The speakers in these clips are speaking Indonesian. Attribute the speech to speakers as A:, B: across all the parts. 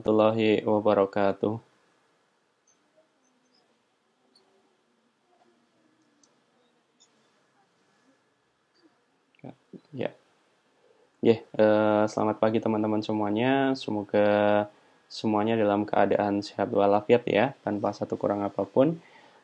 A: warahmatullahi wabarakatuh. Ya, ya. uh, selamat pagi teman-teman semuanya. Semoga semuanya dalam keadaan sehat walafiat ya, tanpa satu kurang apapun.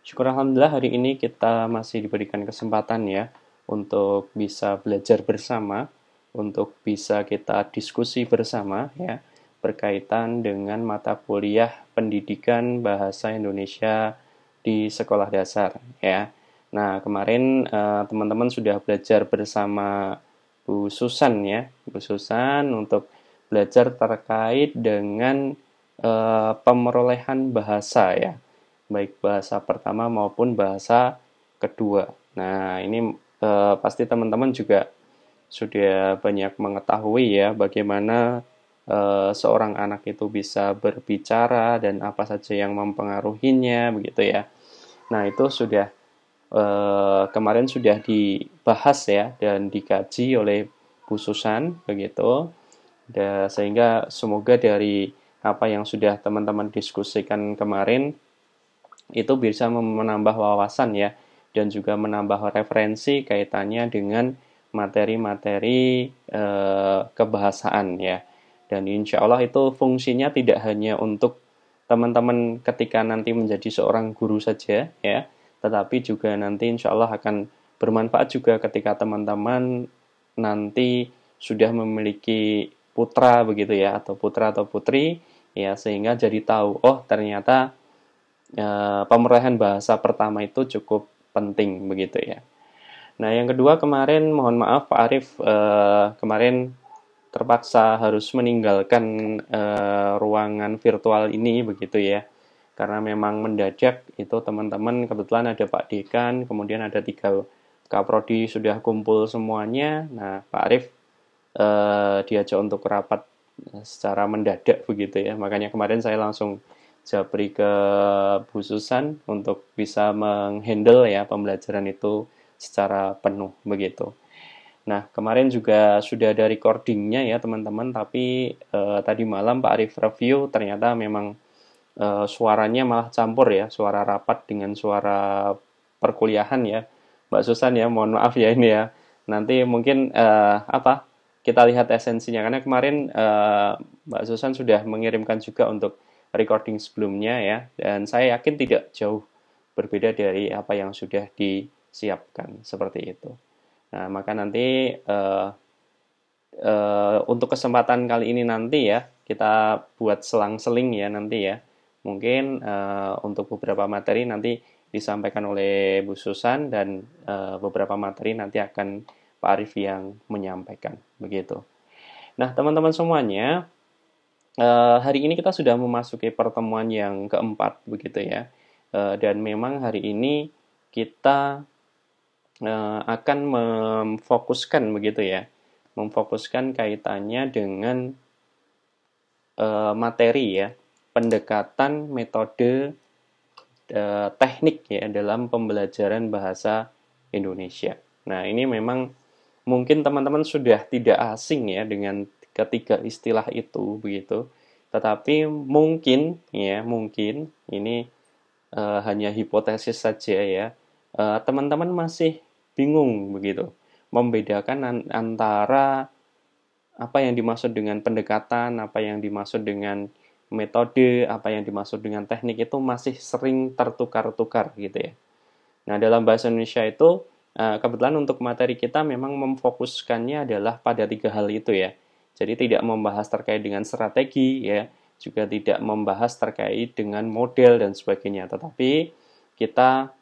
A: Syukur alhamdulillah hari ini kita masih diberikan kesempatan ya untuk bisa belajar bersama, untuk bisa kita diskusi bersama ya berkaitan dengan mata kuliah pendidikan bahasa Indonesia di sekolah dasar ya. Nah, kemarin eh, teman-teman uh, sudah belajar bersama Bu Susan ya, Bu Susan untuk belajar terkait dengan uh, pemerolehan bahasa ya, baik bahasa pertama maupun bahasa kedua. Nah, ini uh, pasti teman-teman juga sudah banyak mengetahui ya bagaimana Eh, seorang anak itu bisa berbicara dan apa saja yang mempengaruhinya begitu ya. Nah itu sudah e, kemarin sudah dibahas ya dan dikaji oleh khususan begitu. Da, sehingga semoga dari apa yang sudah teman-teman diskusikan kemarin itu bisa menambah wawasan ya dan juga menambah referensi kaitannya dengan materi-materi e, eh, kebahasaan ya dan insya Allah itu fungsinya tidak hanya untuk teman-teman ketika nanti menjadi seorang guru saja ya, tetapi juga nanti insya Allah akan bermanfaat juga ketika teman-teman nanti sudah memiliki putra begitu ya atau putra atau putri ya sehingga jadi tahu oh ternyata e, eh, pemerahan bahasa pertama itu cukup penting begitu ya. Nah yang kedua kemarin mohon maaf Pak Arif e, eh, kemarin terpaksa harus meninggalkan uh, ruangan virtual ini begitu ya karena memang mendadak itu teman-teman kebetulan ada Pak Dekan kemudian ada tiga Kaprodi sudah kumpul semuanya nah Pak Arif uh, eh, diajak untuk rapat secara mendadak begitu ya makanya kemarin saya langsung japri ke khususan untuk bisa menghandle ya pembelajaran itu secara penuh begitu. Nah, kemarin juga sudah ada recordingnya ya teman-teman, tapi eh, tadi malam Pak Arif review ternyata memang eh, suaranya malah campur ya, suara rapat dengan suara perkuliahan ya. Mbak Susan ya, mohon maaf ya ini ya. Nanti mungkin eh, apa kita lihat esensinya, karena kemarin eh, Mbak Susan sudah mengirimkan juga untuk recording sebelumnya ya, dan saya yakin tidak jauh berbeda dari apa yang sudah disiapkan, seperti itu. Nah, maka nanti uh, uh, untuk kesempatan kali ini nanti ya, kita buat selang-seling ya nanti ya. Mungkin uh, untuk beberapa materi nanti disampaikan oleh Bu Susan dan uh, beberapa materi nanti akan Pak Arif yang menyampaikan begitu. Nah, teman-teman semuanya, uh, hari ini kita sudah memasuki pertemuan yang keempat begitu ya. dan memang hari ini kita uh, akan memfokuskan begitu ya, memfokuskan kaitannya dengan uh, materi ya, pendekatan, metode, uh, teknik ya dalam pembelajaran bahasa Indonesia. Nah ini memang mungkin teman-teman sudah tidak asing ya dengan ketiga istilah itu begitu. Tetapi mungkin ya mungkin ini uh, hanya hipotesis saja ya. Teman-teman uh, teman -teman masih bingung begitu membedakan antara apa yang dimaksud dengan pendekatan, apa yang dimaksud dengan metode, apa yang dimaksud dengan teknik itu masih sering tertukar-tukar gitu ya. Nah, dalam bahasa Indonesia itu eh, kebetulan untuk materi kita memang memfokuskannya adalah pada tiga hal itu ya. Jadi tidak membahas terkait dengan strategi ya, juga tidak membahas terkait dengan model dan sebagainya, tetapi kita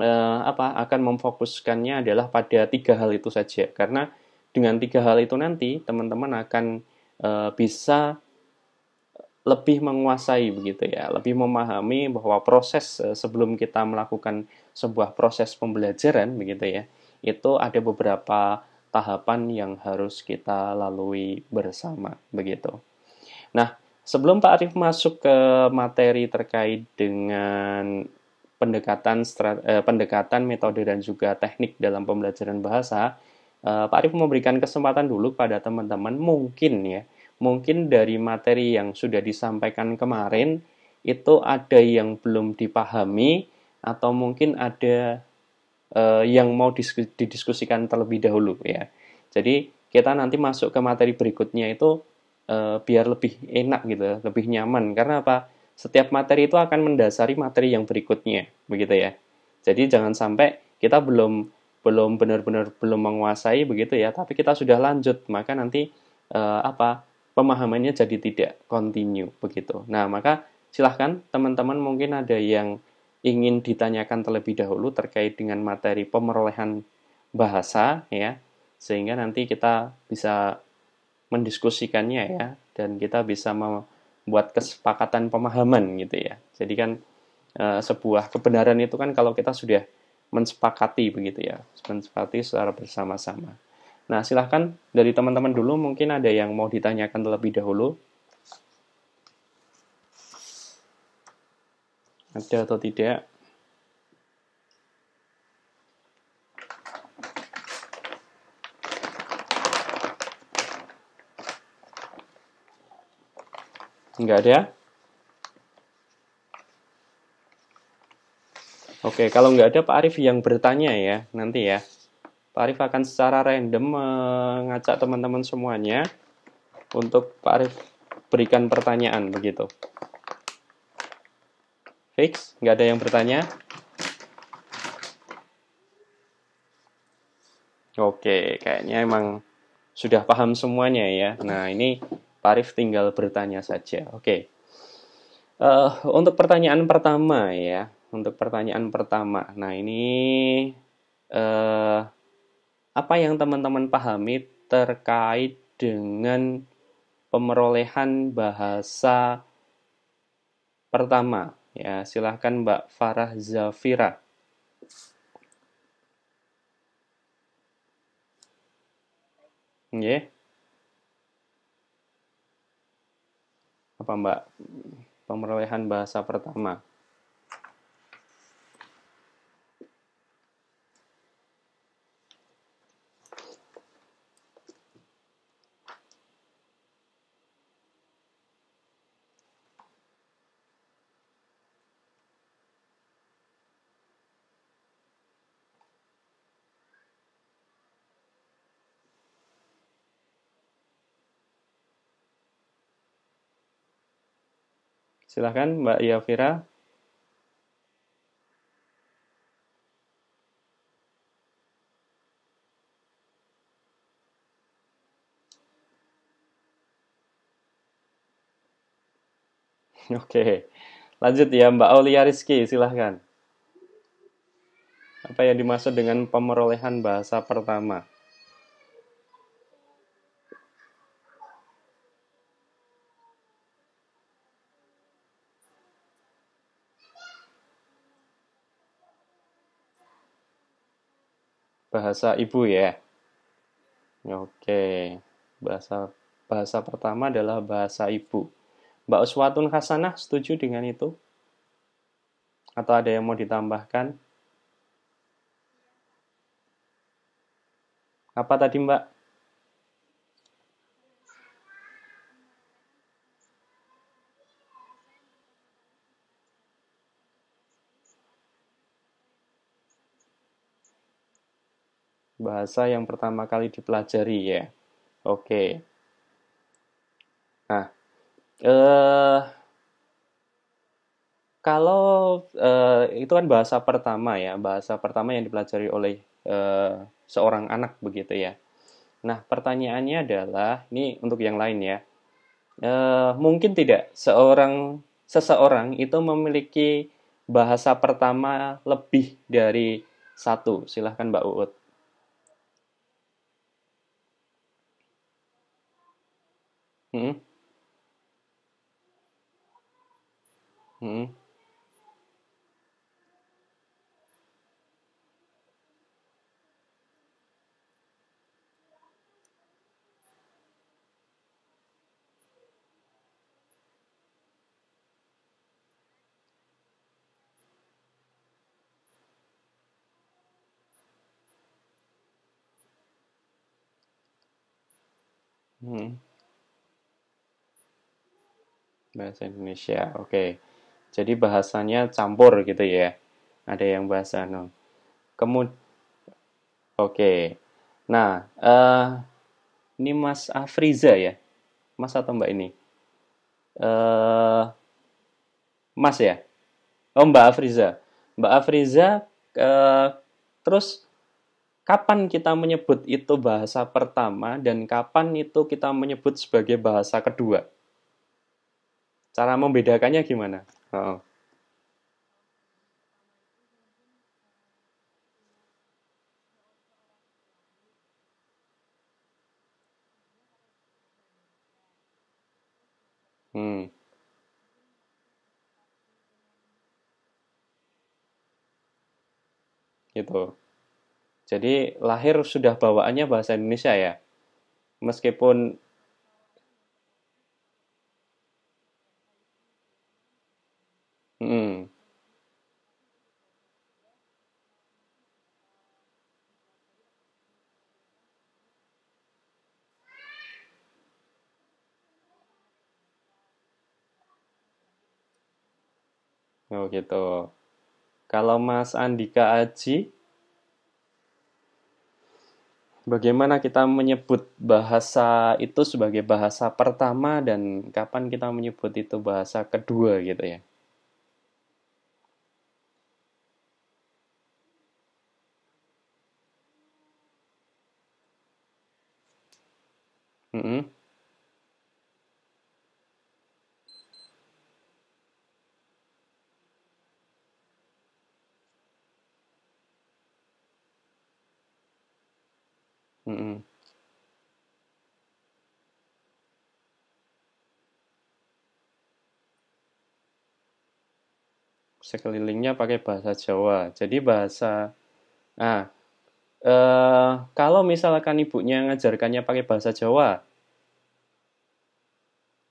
A: eh, apa akan memfokuskannya adalah pada tiga hal itu saja karena dengan tiga hal itu nanti teman-teman akan eh, bisa lebih menguasai begitu ya, lebih memahami bahwa proses eh, sebelum kita melakukan sebuah proses pembelajaran begitu ya, itu ada beberapa tahapan yang harus kita lalui bersama begitu. Nah, sebelum Pak Arif masuk ke materi terkait dengan pendekatan eh, pendekatan metode dan juga teknik dalam pembelajaran bahasa eh, Pak Arif memberikan kesempatan dulu pada teman-teman mungkin ya mungkin dari materi yang sudah disampaikan kemarin itu ada yang belum dipahami atau mungkin ada eh, yang mau didiskusikan terlebih dahulu ya jadi kita nanti masuk ke materi berikutnya itu eh, biar lebih enak gitu lebih nyaman karena apa setiap materi itu akan mendasari materi yang berikutnya, begitu ya. Jadi jangan sampai kita belum belum benar-benar belum menguasai begitu ya, tapi kita sudah lanjut, maka nanti eh, apa pemahamannya jadi tidak continue begitu. Nah, maka silahkan teman-teman mungkin ada yang ingin ditanyakan terlebih dahulu terkait dengan materi pemerolehan bahasa ya, sehingga nanti kita bisa mendiskusikannya ya dan kita bisa mau buat kesepakatan pemahaman gitu ya. Jadi kan e, sebuah kebenaran itu kan kalau kita sudah mensepakati begitu ya, mensepakati secara bersama-sama. Nah, silahkan dari teman-teman dulu mungkin ada yang mau ditanyakan terlebih dahulu. Ada atau tidak? Enggak ada. Ya? Oke, kalau enggak ada Pak Arif yang bertanya ya, nanti ya. Pak Arif akan secara random mengajak teman-teman semuanya untuk Pak Arif berikan pertanyaan begitu. Fix, enggak ada yang bertanya? Oke, kayaknya emang sudah paham semuanya ya. Nah, ini Pak Arif tinggal bertanya saja. Oke. Okay. Uh, eh, untuk pertanyaan pertama ya, untuk pertanyaan pertama. Nah, ini uh, apa yang teman-teman pahami terkait dengan pemerolehan bahasa pertama ya silahkan Mbak Farah Zafira yeah. apa Mbak pemerolehan bahasa pertama Silahkan Mbak Yafira. Oke, lanjut ya Mbak Aulia Rizky, silahkan. Apa yang dimaksud dengan pemerolehan bahasa pertama? bahasa ibu ya. Oke, bahasa bahasa pertama adalah bahasa ibu. Mbak Uswatun Hasanah setuju dengan itu? Atau ada yang mau ditambahkan? Apa tadi Mbak? bahasa yang pertama kali dipelajari ya. Oke. Okay. Nah, eh kalau uh, itu kan bahasa pertama ya, bahasa pertama yang dipelajari oleh uh, seorang anak begitu ya. Nah, pertanyaannya adalah ini untuk yang lain ya. Uh, mungkin tidak seorang seseorang itu memiliki bahasa pertama lebih dari satu. Silahkan Mbak Uut. Hmm. Hmm. bahasa Indonesia. Oke. Okay. Jadi bahasanya campur gitu ya. Ada yang bahasa no. Kemudian Oke. Okay. Nah, uh, ini Mas Afriza ya. Mas atau Mbak ini? Uh, Mas ya? Oh, Mbak Afriza. Mbak Afriza uh, terus kapan kita menyebut itu bahasa pertama dan kapan itu kita menyebut sebagai bahasa kedua? Cara membedakannya gimana? Oh. Hmm. Gitu. Jadi lahir sudah bawaannya bahasa Indonesia ya. Meskipun gitu. Kalau Mas Andika Aji, bagaimana kita menyebut bahasa itu sebagai bahasa pertama dan kapan kita menyebut itu bahasa kedua gitu ya. sekelilingnya pakai bahasa Jawa. Jadi bahasa nah eh, kalau misalkan ibunya ngajarkannya pakai bahasa Jawa,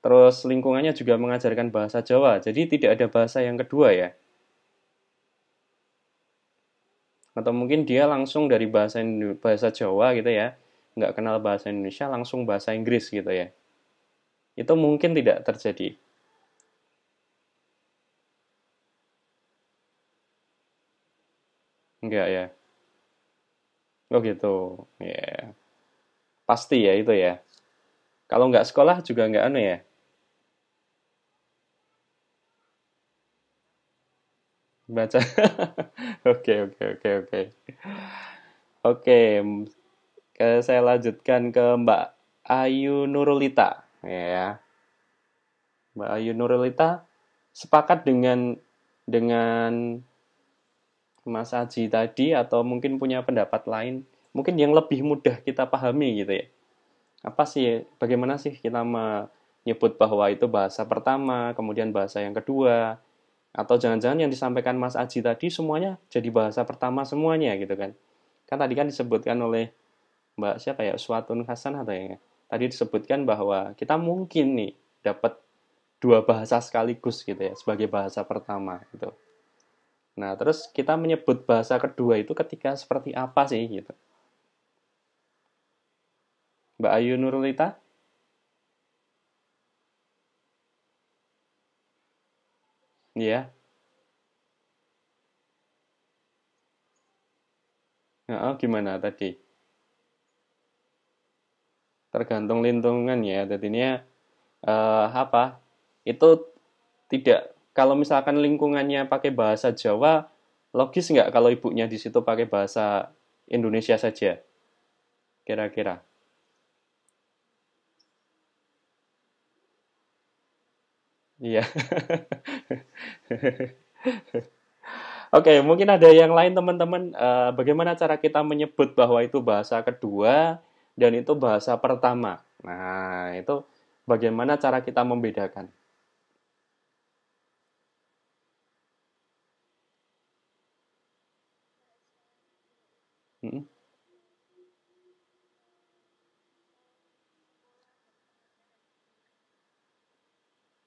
A: terus lingkungannya juga mengajarkan bahasa Jawa. Jadi tidak ada bahasa yang kedua ya. Atau mungkin dia langsung dari bahasa bahasa Jawa gitu ya, nggak kenal bahasa Indonesia langsung bahasa Inggris gitu ya. Itu mungkin tidak terjadi. Enggak ya. Oh gitu. Ya. Yeah. Pasti ya itu ya. Kalau nggak sekolah juga nggak anu ya. Baca. Oke, oke, oke, oke. Oke, saya lanjutkan ke Mbak Ayu Nurulita. Iya, ya. Yeah. Mbak Ayu Nurulita sepakat dengan dengan Mas Aji tadi atau mungkin punya pendapat lain mungkin yang lebih mudah kita pahami gitu ya apa sih bagaimana sih kita menyebut bahwa itu bahasa pertama kemudian bahasa yang kedua atau jangan-jangan yang disampaikan Mas Aji tadi semuanya jadi bahasa pertama semuanya gitu kan kan tadi kan disebutkan oleh Mbak siapa ya Suatun Hasan atau yang ya? tadi disebutkan bahwa kita mungkin nih dapat dua bahasa sekaligus gitu ya sebagai bahasa pertama gitu. Nah, terus kita menyebut bahasa kedua itu ketika seperti apa sih gitu. Mbak Ayu Nurulita, Iya. Yeah. Nah, gimana tadi? Tergantung lintungan ya. ini uh, eh, apa? Itu tidak kalau misalkan lingkungannya pakai bahasa Jawa, logis nggak kalau ibunya di situ pakai bahasa Indonesia saja? Kira-kira. Iya. Oke, okay, mungkin ada yang lain teman-teman. Eh, bagaimana cara kita menyebut bahwa itu bahasa kedua dan itu bahasa pertama? Nah, itu bagaimana cara kita membedakan?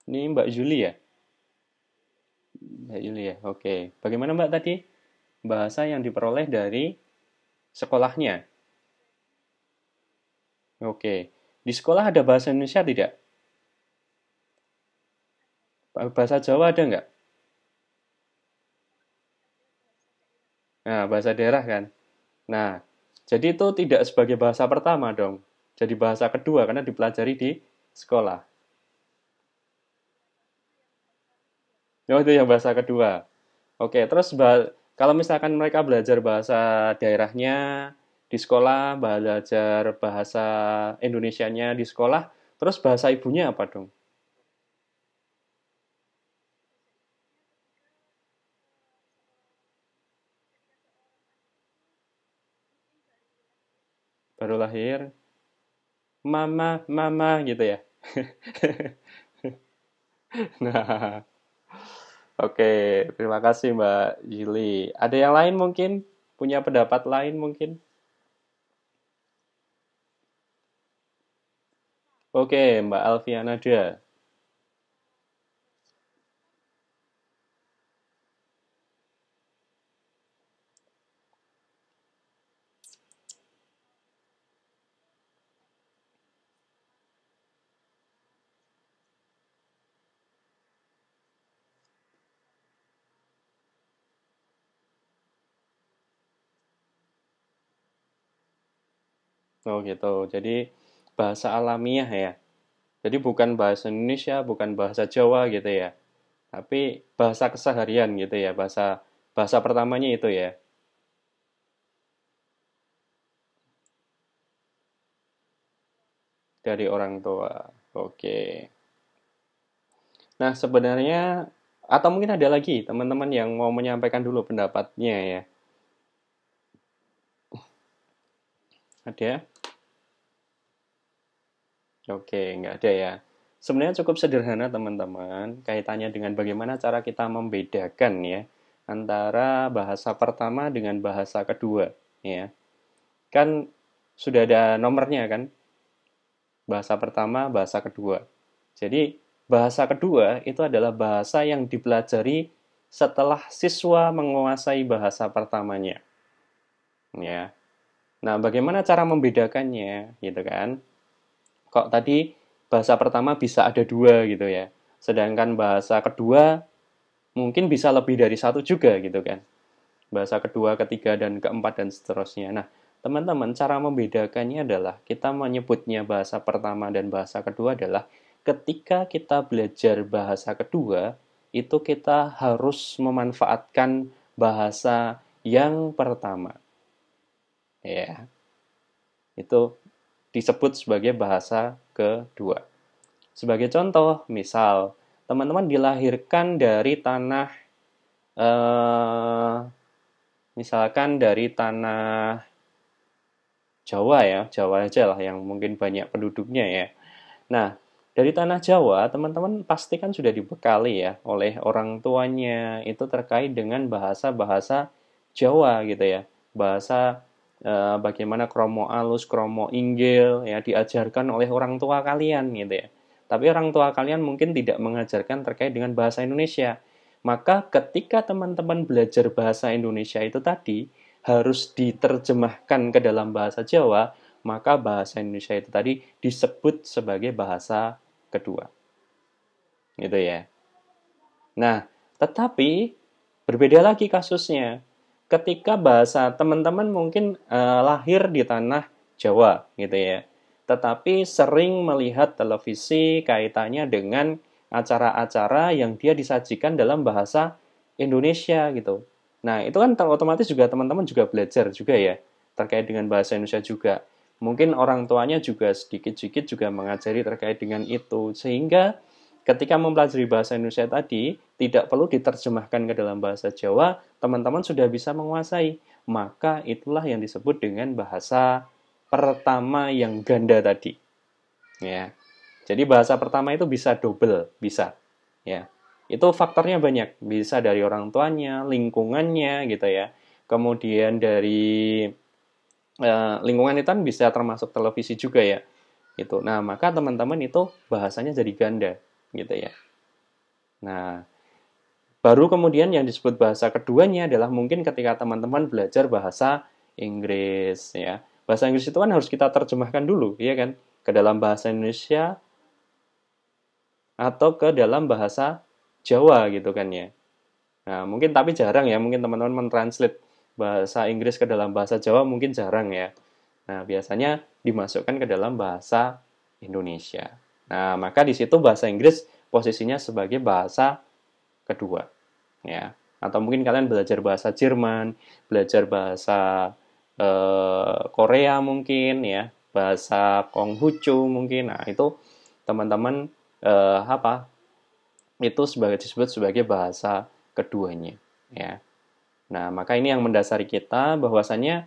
A: Ini Mbak Juli ya? Mbak Juli ya, oke. Bagaimana Mbak tadi? Bahasa yang diperoleh dari sekolahnya. Oke. Di sekolah ada bahasa Indonesia tidak? Bahasa Jawa ada nggak? Nah, bahasa daerah kan? Nah, jadi itu tidak sebagai bahasa pertama dong. Jadi bahasa kedua karena dipelajari di sekolah. Oh, itu yang bahasa kedua. Oke, terus kalau misalkan mereka belajar bahasa daerahnya di sekolah, belajar bahasa Indonesianya di sekolah, terus bahasa ibunya apa dong? baru lahir mama mama gitu ya nah Oke, terima kasih Mbak Jili. Ada yang lain mungkin? Punya pendapat lain mungkin? Oke, Mbak Alfiana Dia. Oh gitu. Jadi bahasa alamiah ya. Jadi bukan bahasa Indonesia, bukan bahasa Jawa gitu ya. Tapi bahasa keseharian gitu ya, bahasa bahasa pertamanya itu ya. Dari orang tua. Oke. Nah, sebenarnya atau mungkin ada lagi teman-teman yang mau menyampaikan dulu pendapatnya ya. Ada? ya? Oke, nggak ada ya. Sebenarnya cukup sederhana teman-teman, kaitannya dengan bagaimana cara kita membedakan ya antara bahasa pertama dengan bahasa kedua ya. Kan sudah ada nomornya kan? Bahasa pertama, bahasa kedua. Jadi bahasa kedua itu adalah bahasa yang dipelajari setelah siswa menguasai bahasa pertamanya. Ya. Nah, bagaimana cara membedakannya gitu kan? Kok tadi bahasa pertama bisa ada dua gitu ya. Sedangkan bahasa kedua mungkin bisa lebih dari satu juga gitu kan. Bahasa kedua, ketiga, dan keempat, dan seterusnya. Nah, teman-teman, cara membedakannya adalah kita menyebutnya bahasa pertama dan bahasa kedua adalah ketika kita belajar bahasa kedua, itu kita harus memanfaatkan bahasa yang pertama. Ya, itu disebut sebagai bahasa kedua. Sebagai contoh, misal teman-teman dilahirkan dari tanah, eh, misalkan dari tanah Jawa ya, Jawa aja lah yang mungkin banyak penduduknya ya. Nah, dari tanah Jawa, teman-teman pasti kan sudah dibekali ya oleh orang tuanya itu terkait dengan bahasa-bahasa Jawa gitu ya. Bahasa Eh, bagaimana kromo alus, kromo inggil ya diajarkan oleh orang tua kalian gitu ya. Tapi orang tua kalian mungkin tidak mengajarkan terkait dengan bahasa Indonesia. Maka ketika teman-teman belajar bahasa Indonesia itu tadi harus diterjemahkan ke dalam bahasa Jawa, maka bahasa Indonesia itu tadi disebut sebagai bahasa kedua. Gitu ya. Nah, tetapi berbeda lagi kasusnya ketika bahasa teman-teman mungkin uh, lahir di tanah Jawa gitu ya. Tetapi sering melihat televisi kaitannya dengan acara-acara yang dia disajikan dalam bahasa Indonesia gitu. Nah, itu kan otomatis juga teman-teman juga belajar juga ya terkait dengan bahasa Indonesia juga. Mungkin orang tuanya juga sedikit-sedikit juga mengajari terkait dengan itu sehingga ketika mempelajari bahasa Indonesia tadi, tidak perlu diterjemahkan ke dalam bahasa Jawa, teman-teman sudah bisa menguasai. Maka itulah yang disebut dengan bahasa pertama yang ganda tadi. Ya. Jadi bahasa pertama itu bisa double, bisa. Ya. Itu faktornya banyak, bisa dari orang tuanya, lingkungannya gitu ya. Kemudian dari eh, lingkungan itu kan bisa termasuk televisi juga ya. Gitu. Nah, maka teman-teman itu bahasanya jadi ganda gitu ya. Nah, baru kemudian yang disebut bahasa keduanya adalah mungkin ketika teman-teman belajar bahasa Inggris ya. Bahasa Inggris itu kan harus kita terjemahkan dulu, ya kan? Ke dalam bahasa Indonesia atau ke dalam bahasa Jawa gitu kan ya. Nah, mungkin tapi jarang ya, mungkin teman-teman mentranslate bahasa Inggris ke dalam bahasa Jawa mungkin jarang ya. Nah, biasanya dimasukkan ke dalam bahasa Indonesia. Nah, maka di situ bahasa Inggris posisinya sebagai bahasa kedua, ya. Atau mungkin kalian belajar bahasa Jerman, belajar bahasa eh, Korea mungkin, ya, bahasa Konghucu mungkin. Nah, itu teman-teman eh, apa? Itu sebagai disebut sebagai bahasa keduanya, ya. Nah, maka ini yang mendasari kita bahwasannya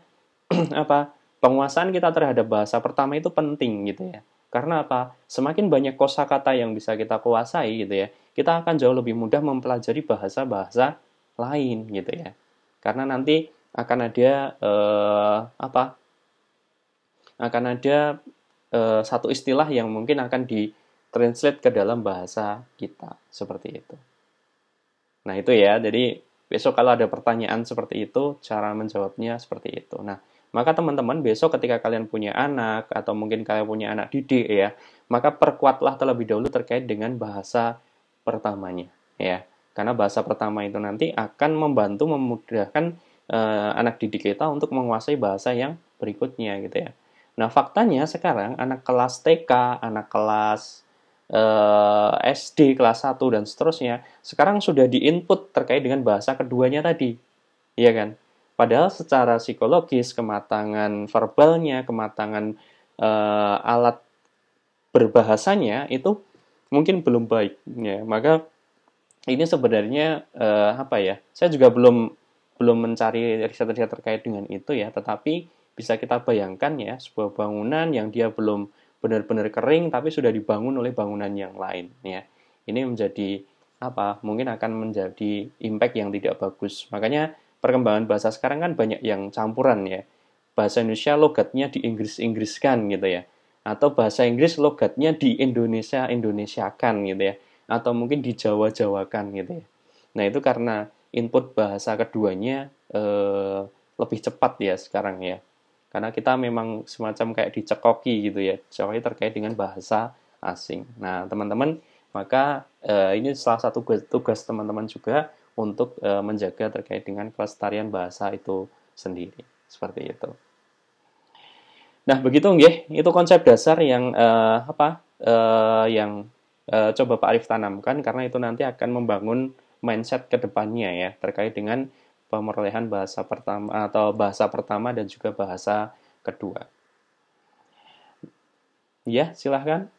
A: apa? Penguasaan kita terhadap bahasa pertama itu penting gitu ya karena apa? Semakin banyak kosakata yang bisa kita kuasai gitu ya, kita akan jauh lebih mudah mempelajari bahasa-bahasa lain gitu ya. Karena nanti akan ada eh, apa? Akan ada eh, satu istilah yang mungkin akan di translate ke dalam bahasa kita seperti itu. Nah, itu ya. Jadi besok kalau ada pertanyaan seperti itu, cara menjawabnya seperti itu. Nah, maka teman-teman besok ketika kalian punya anak atau mungkin kalian punya anak didik ya, maka perkuatlah terlebih dahulu terkait dengan bahasa pertamanya ya. Karena bahasa pertama itu nanti akan membantu memudahkan eh, anak didik kita untuk menguasai bahasa yang berikutnya gitu ya. Nah, faktanya sekarang anak kelas TK, anak kelas eh, SD, kelas 1, dan seterusnya, sekarang sudah diinput terkait dengan bahasa keduanya tadi. Iya kan? Padahal secara psikologis, kematangan verbalnya, kematangan uh, alat berbahasanya itu mungkin belum baik. Ya, maka ini sebenarnya uh, apa ya? Saya juga belum belum mencari riset-riset terkait dengan itu ya, tetapi bisa kita bayangkan ya sebuah bangunan yang dia belum benar-benar kering tapi sudah dibangun oleh bangunan yang lain ya. Ini menjadi apa? Mungkin akan menjadi impact yang tidak bagus. Makanya perkembangan bahasa sekarang kan banyak yang campuran ya. Bahasa Indonesia logatnya di inggris inggriskan gitu ya. Atau bahasa Inggris logatnya di Indonesia-indonesiakan gitu ya. Atau mungkin di Jawa-jawakan gitu ya. Nah, itu karena input bahasa keduanya eh, lebih cepat ya sekarang ya. Karena kita memang semacam kayak dicekoki gitu ya. Jawa terkait dengan bahasa asing. Nah, teman-teman, maka eh, ini salah satu tugas teman-teman juga untuk e, menjaga terkait dengan kelestarian bahasa itu sendiri seperti itu. Nah begitu ya itu konsep dasar yang e, apa e, yang e, coba Pak Arif tanamkan karena itu nanti akan membangun mindset kedepannya ya terkait dengan pemerolehan bahasa pertama atau bahasa pertama dan juga bahasa kedua. Ya silahkan.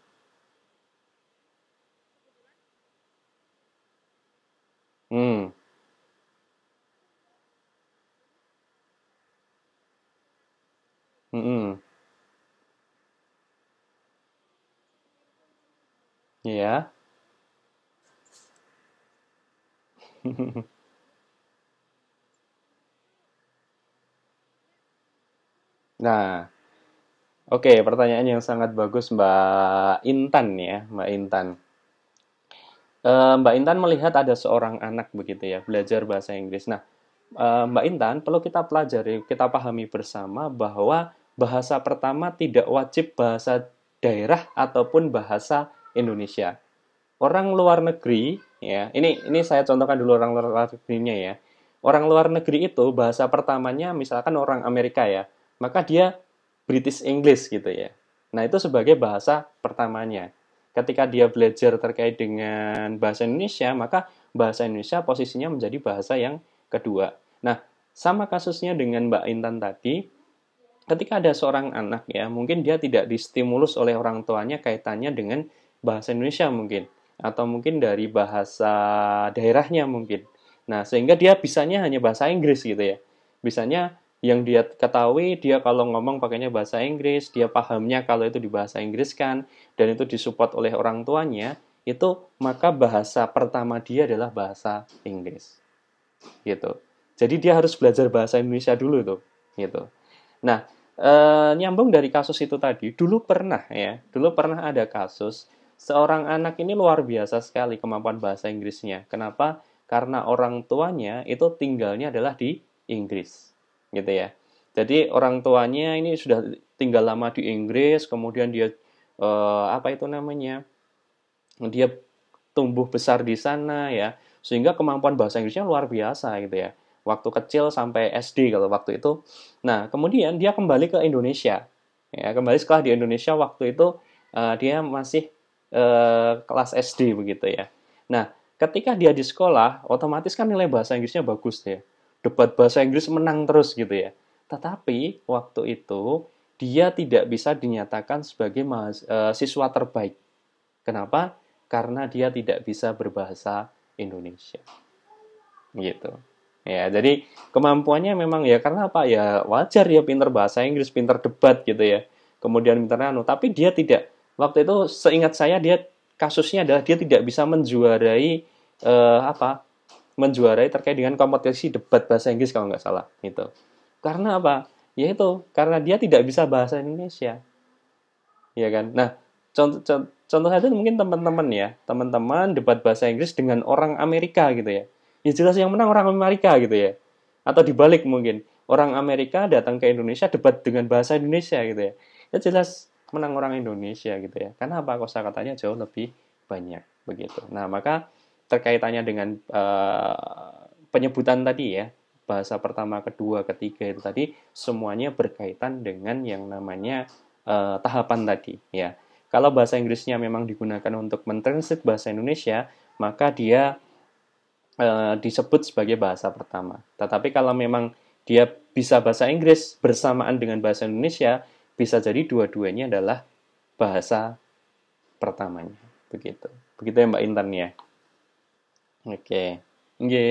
A: ya. nah, oke okay, pertanyaan yang sangat bagus Mbak Intan ya, Mbak Intan. Eh, Mbak Intan melihat ada seorang anak begitu ya belajar bahasa Inggris. Nah, eh, Mbak Intan perlu kita pelajari, kita pahami bersama bahwa bahasa pertama tidak wajib bahasa daerah ataupun bahasa Indonesia. Orang luar negeri, ya, ini ini saya contohkan dulu orang luar negerinya ya. Orang luar negeri itu bahasa pertamanya misalkan orang Amerika ya, maka dia British English gitu ya. Nah, itu sebagai bahasa pertamanya. Ketika dia belajar terkait dengan bahasa Indonesia, maka bahasa Indonesia posisinya menjadi bahasa yang kedua. Nah, sama kasusnya dengan Mbak Intan tadi, ketika ada seorang anak ya, mungkin dia tidak distimulus oleh orang tuanya kaitannya dengan bahasa Indonesia mungkin atau mungkin dari bahasa daerahnya mungkin. Nah, sehingga dia bisanya hanya bahasa Inggris gitu ya. Bisanya yang dia ketahui dia kalau ngomong pakainya bahasa Inggris, dia pahamnya kalau itu di bahasa Inggris kan dan itu disupport oleh orang tuanya, itu maka bahasa pertama dia adalah bahasa Inggris. Gitu. Jadi dia harus belajar bahasa Indonesia dulu itu, gitu. Nah, e, nyambung dari kasus itu tadi, dulu pernah ya, dulu pernah ada kasus Seorang anak ini luar biasa sekali kemampuan bahasa Inggrisnya. Kenapa? Karena orang tuanya itu tinggalnya adalah di Inggris. Gitu ya. Jadi orang tuanya ini sudah tinggal lama di Inggris, kemudian dia eh, apa itu namanya? Dia tumbuh besar di sana ya. Sehingga kemampuan bahasa Inggrisnya luar biasa gitu ya. Waktu kecil sampai SD kalau waktu itu. Nah, kemudian dia kembali ke Indonesia. Ya, kembali sekolah di Indonesia waktu itu uh, dia masih Eh, kelas SD begitu ya. Nah, ketika dia di sekolah, otomatis kan nilai bahasa Inggrisnya bagus ya. Debat bahasa Inggris menang terus gitu ya. Tetapi waktu itu dia tidak bisa dinyatakan sebagai eh, siswa terbaik. Kenapa? Karena dia tidak bisa berbahasa Indonesia. Gitu. Ya, jadi kemampuannya memang ya karena apa ya wajar ya pinter bahasa Inggris, pinter debat gitu ya. Kemudian pinter anu, tapi dia tidak waktu itu seingat saya dia kasusnya adalah dia tidak bisa menjuarai uh, apa menjuarai terkait dengan kompetisi debat bahasa Inggris kalau nggak salah gitu karena apa ya itu karena dia tidak bisa bahasa Indonesia ya kan nah contoh contoh, contoh saja mungkin teman-teman ya teman-teman debat bahasa Inggris dengan orang Amerika gitu ya ya jelas yang menang orang Amerika gitu ya atau dibalik mungkin orang Amerika datang ke Indonesia debat dengan bahasa Indonesia gitu ya ya jelas menang orang Indonesia gitu ya. Karena apa katanya jauh lebih banyak begitu. Nah, maka terkaitannya dengan uh, penyebutan tadi ya, bahasa pertama, kedua, ketiga itu tadi semuanya berkaitan dengan yang namanya uh, tahapan tadi ya. Kalau bahasa Inggrisnya memang digunakan untuk mentranslit bahasa Indonesia, maka dia uh, disebut sebagai bahasa pertama. Tetapi kalau memang dia bisa bahasa Inggris bersamaan dengan bahasa Indonesia, bisa jadi dua-duanya adalah bahasa pertamanya. Begitu. Begitu ya Mbak Intan ya. Oke. Oke.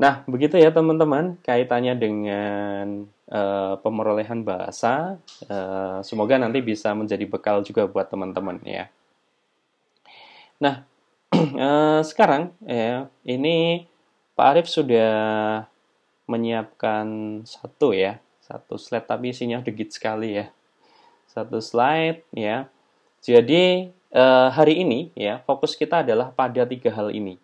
A: Nah, begitu ya teman-teman kaitannya dengan uh, pemerolehan bahasa. Uh, semoga nanti bisa menjadi bekal juga buat teman-teman ya. Nah, uh, sekarang ya ini Pak Arief sudah menyiapkan satu ya satu slide tapi isinya degit sekali ya. Satu slide ya. Jadi eh, hari ini ya fokus kita adalah pada tiga hal ini.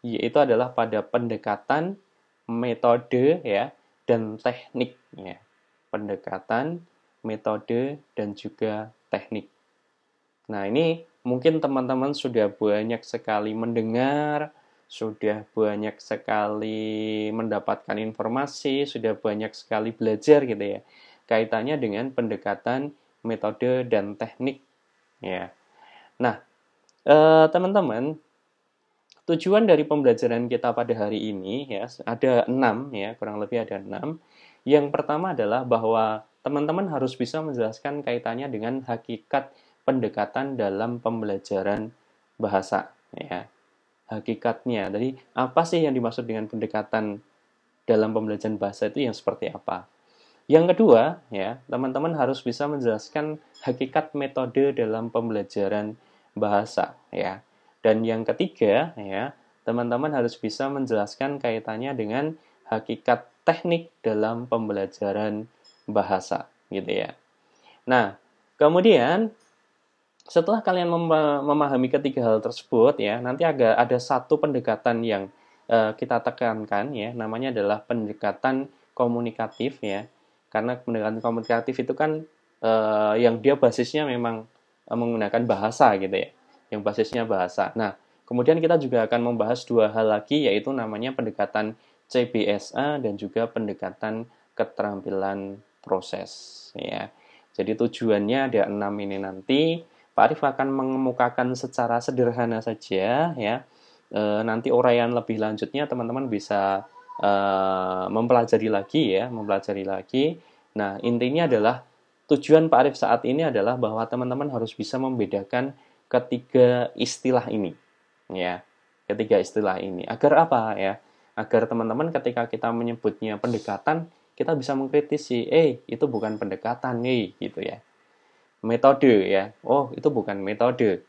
A: Yaitu adalah pada pendekatan, metode ya dan teknik ya. Pendekatan, metode dan juga teknik. Nah, ini mungkin teman-teman sudah banyak sekali mendengar sudah banyak sekali mendapatkan informasi, sudah banyak sekali belajar gitu ya. Kaitannya dengan pendekatan metode dan teknik ya. Nah, eh, teman-teman, tujuan dari pembelajaran kita pada hari ini ya ada enam ya kurang lebih ada enam. Yang pertama adalah bahwa teman-teman harus bisa menjelaskan kaitannya dengan hakikat pendekatan dalam pembelajaran bahasa ya hakikatnya. Jadi apa sih yang dimaksud dengan pendekatan dalam pembelajaran bahasa itu yang seperti apa? Yang kedua, ya, teman-teman harus bisa menjelaskan hakikat metode dalam pembelajaran bahasa, ya. Dan yang ketiga, ya, teman-teman harus bisa menjelaskan kaitannya dengan hakikat teknik dalam pembelajaran bahasa, gitu ya. Nah, kemudian setelah kalian mem memahami ketiga hal tersebut ya nanti agak ada satu pendekatan yang uh, kita tekankan ya namanya adalah pendekatan komunikatif ya karena pendekatan komunikatif itu kan uh, yang dia basisnya memang uh, menggunakan bahasa gitu ya yang basisnya bahasa nah kemudian kita juga akan membahas dua hal lagi yaitu namanya pendekatan CBSA dan juga pendekatan keterampilan proses ya jadi tujuannya ada enam ini nanti Pak arif akan mengemukakan secara sederhana saja ya. E, nanti uraian lebih lanjutnya teman-teman bisa e, mempelajari lagi ya, mempelajari lagi. Nah, intinya adalah tujuan Pak arif saat ini adalah bahwa teman-teman harus bisa membedakan ketiga istilah ini ya. Ketiga istilah ini agar apa ya? Agar teman-teman ketika kita menyebutnya pendekatan, kita bisa mengkritisi, "Eh, itu bukan pendekatan nih." gitu ya metode ya. Oh, itu bukan metode.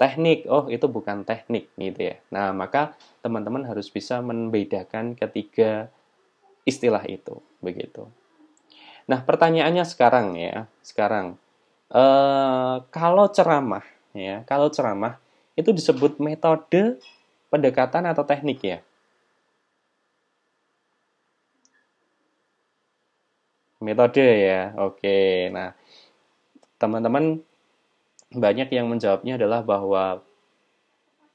A: Teknik, oh itu bukan teknik gitu ya. Nah, maka teman-teman harus bisa membedakan ketiga istilah itu, begitu. Nah, pertanyaannya sekarang ya, sekarang eh kalau ceramah ya, kalau ceramah itu disebut metode pendekatan atau teknik ya? Metode ya, oke. Nah, teman-teman banyak yang menjawabnya adalah bahwa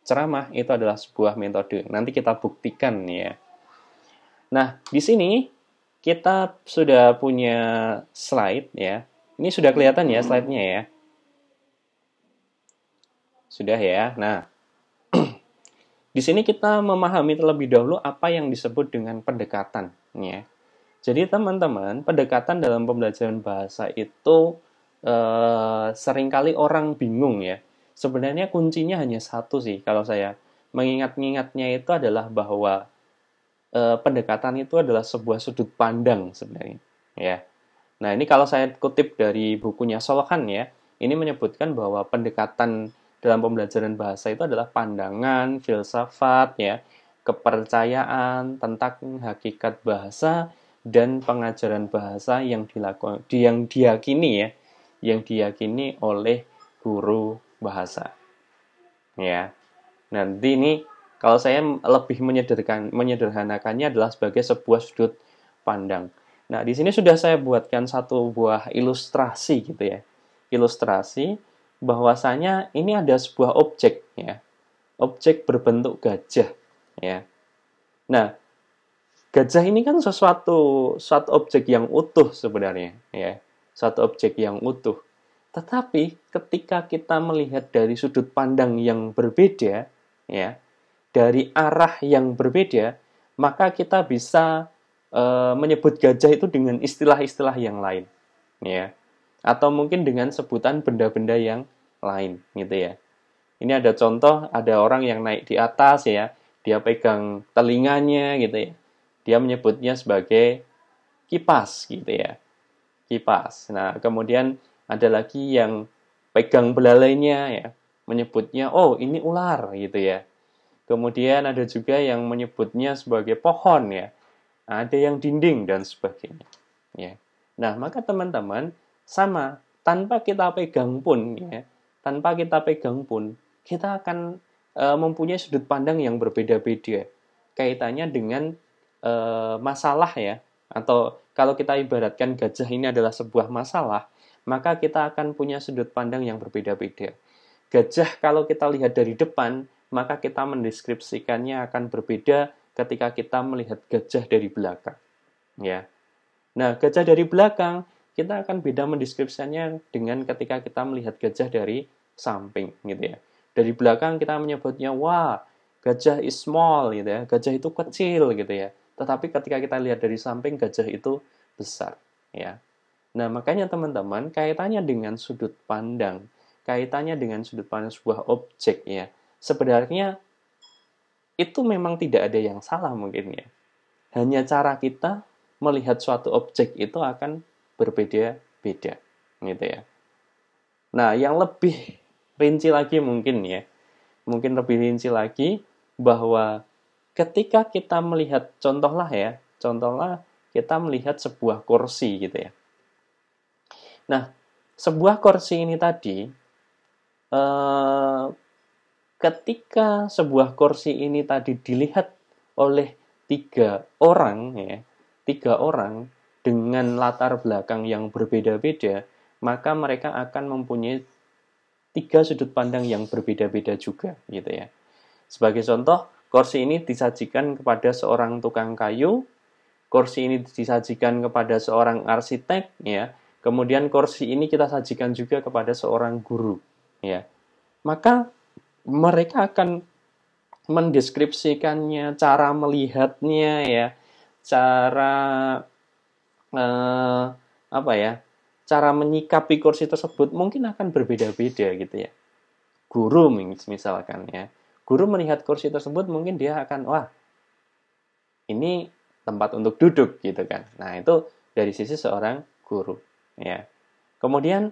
A: ceramah itu adalah sebuah metode. Nanti kita buktikan ya. Nah, di sini kita sudah punya slide ya. Ini sudah kelihatan ya slide-nya ya. Sudah ya. Nah, di sini kita memahami terlebih dahulu apa yang disebut dengan pendekatan ya. Jadi teman-teman, pendekatan dalam pembelajaran bahasa itu Eh, seringkali orang bingung ya. Sebenarnya kuncinya hanya satu sih kalau saya mengingat-ingatnya itu adalah bahwa e, pendekatan itu adalah sebuah sudut pandang sebenarnya ya. Nah, ini kalau saya kutip dari bukunya Solokan ya, ini menyebutkan bahwa pendekatan dalam pembelajaran bahasa itu adalah pandangan, filsafat ya, kepercayaan tentang hakikat bahasa dan pengajaran bahasa yang dilakukan yang diakini ya yang diyakini oleh guru bahasa. Ya. Nanti ini kalau saya lebih menyederhan, menyederhanakannya adalah sebagai sebuah sudut pandang. Nah, di sini sudah saya buatkan satu buah ilustrasi gitu ya. Ilustrasi bahwasanya ini ada sebuah objek ya. Objek berbentuk gajah ya. Nah, gajah ini kan sesuatu suatu objek yang utuh sebenarnya ya satu objek yang utuh. Tetapi ketika kita melihat dari sudut pandang yang berbeda, ya, dari arah yang berbeda, maka kita bisa e, menyebut gajah itu dengan istilah-istilah yang lain, ya, atau mungkin dengan sebutan benda-benda yang lain, gitu ya. Ini ada contoh, ada orang yang naik di atas, ya, dia pegang telinganya, gitu ya. Dia menyebutnya sebagai kipas, gitu ya kipas. Nah, kemudian ada lagi yang pegang belalainya ya, menyebutnya oh ini ular gitu ya. Kemudian ada juga yang menyebutnya sebagai pohon ya. Ada yang dinding dan sebagainya. Ya. Nah, maka teman-teman sama tanpa kita pegang pun ya, tanpa kita pegang pun kita akan e, mempunyai sudut pandang yang berbeda-beda kaitannya dengan e, masalah ya atau kalau kita ibaratkan gajah ini adalah sebuah masalah, maka kita akan punya sudut pandang yang berbeda-beda. Gajah kalau kita lihat dari depan, maka kita mendeskripsikannya akan berbeda ketika kita melihat gajah dari belakang. Ya. Nah, gajah dari belakang kita akan beda mendeskripsikannya dengan ketika kita melihat gajah dari samping gitu ya. Dari belakang kita menyebutnya wah, gajah is small gitu ya. Gajah itu kecil gitu ya. Tetapi ketika kita lihat dari samping gajah itu besar, ya. Nah, makanya teman-teman, kaitannya dengan sudut pandang, kaitannya dengan sudut pandang sebuah objek ya. Sebenarnya itu memang tidak ada yang salah mungkin ya. Hanya cara kita melihat suatu objek itu akan berbeda-beda gitu ya. Nah, yang lebih rinci lagi mungkin ya. Mungkin lebih rinci lagi bahwa ketika kita melihat contohlah ya, contohlah kita melihat sebuah kursi gitu ya. Nah, sebuah kursi ini tadi eh, ketika sebuah kursi ini tadi dilihat oleh tiga orang ya, tiga orang dengan latar belakang yang berbeda-beda, maka mereka akan mempunyai tiga sudut pandang yang berbeda-beda juga gitu ya. Sebagai contoh, Kursi ini disajikan kepada seorang tukang kayu, kursi ini disajikan kepada seorang arsitek, ya. Kemudian kursi ini kita sajikan juga kepada seorang guru, ya. Maka mereka akan mendeskripsikannya, cara melihatnya, ya, cara eh, apa ya, cara menyikapi kursi tersebut mungkin akan berbeda-beda gitu ya. Guru misalkan ya guru melihat kursi tersebut mungkin dia akan wah ini tempat untuk duduk gitu kan. Nah itu dari sisi seorang guru ya. Kemudian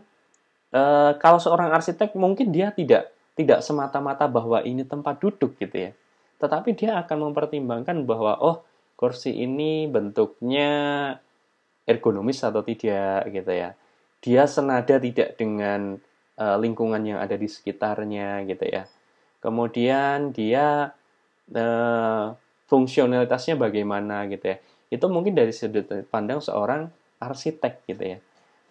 A: e, kalau seorang arsitek mungkin dia tidak tidak semata-mata bahwa ini tempat duduk gitu ya. Tetapi dia akan mempertimbangkan bahwa oh kursi ini bentuknya ergonomis atau tidak gitu ya. Dia senada tidak dengan eh, lingkungan yang ada di sekitarnya gitu ya kemudian dia eh, fungsionalitasnya bagaimana gitu ya. Itu mungkin dari sudut pandang seorang arsitek gitu ya.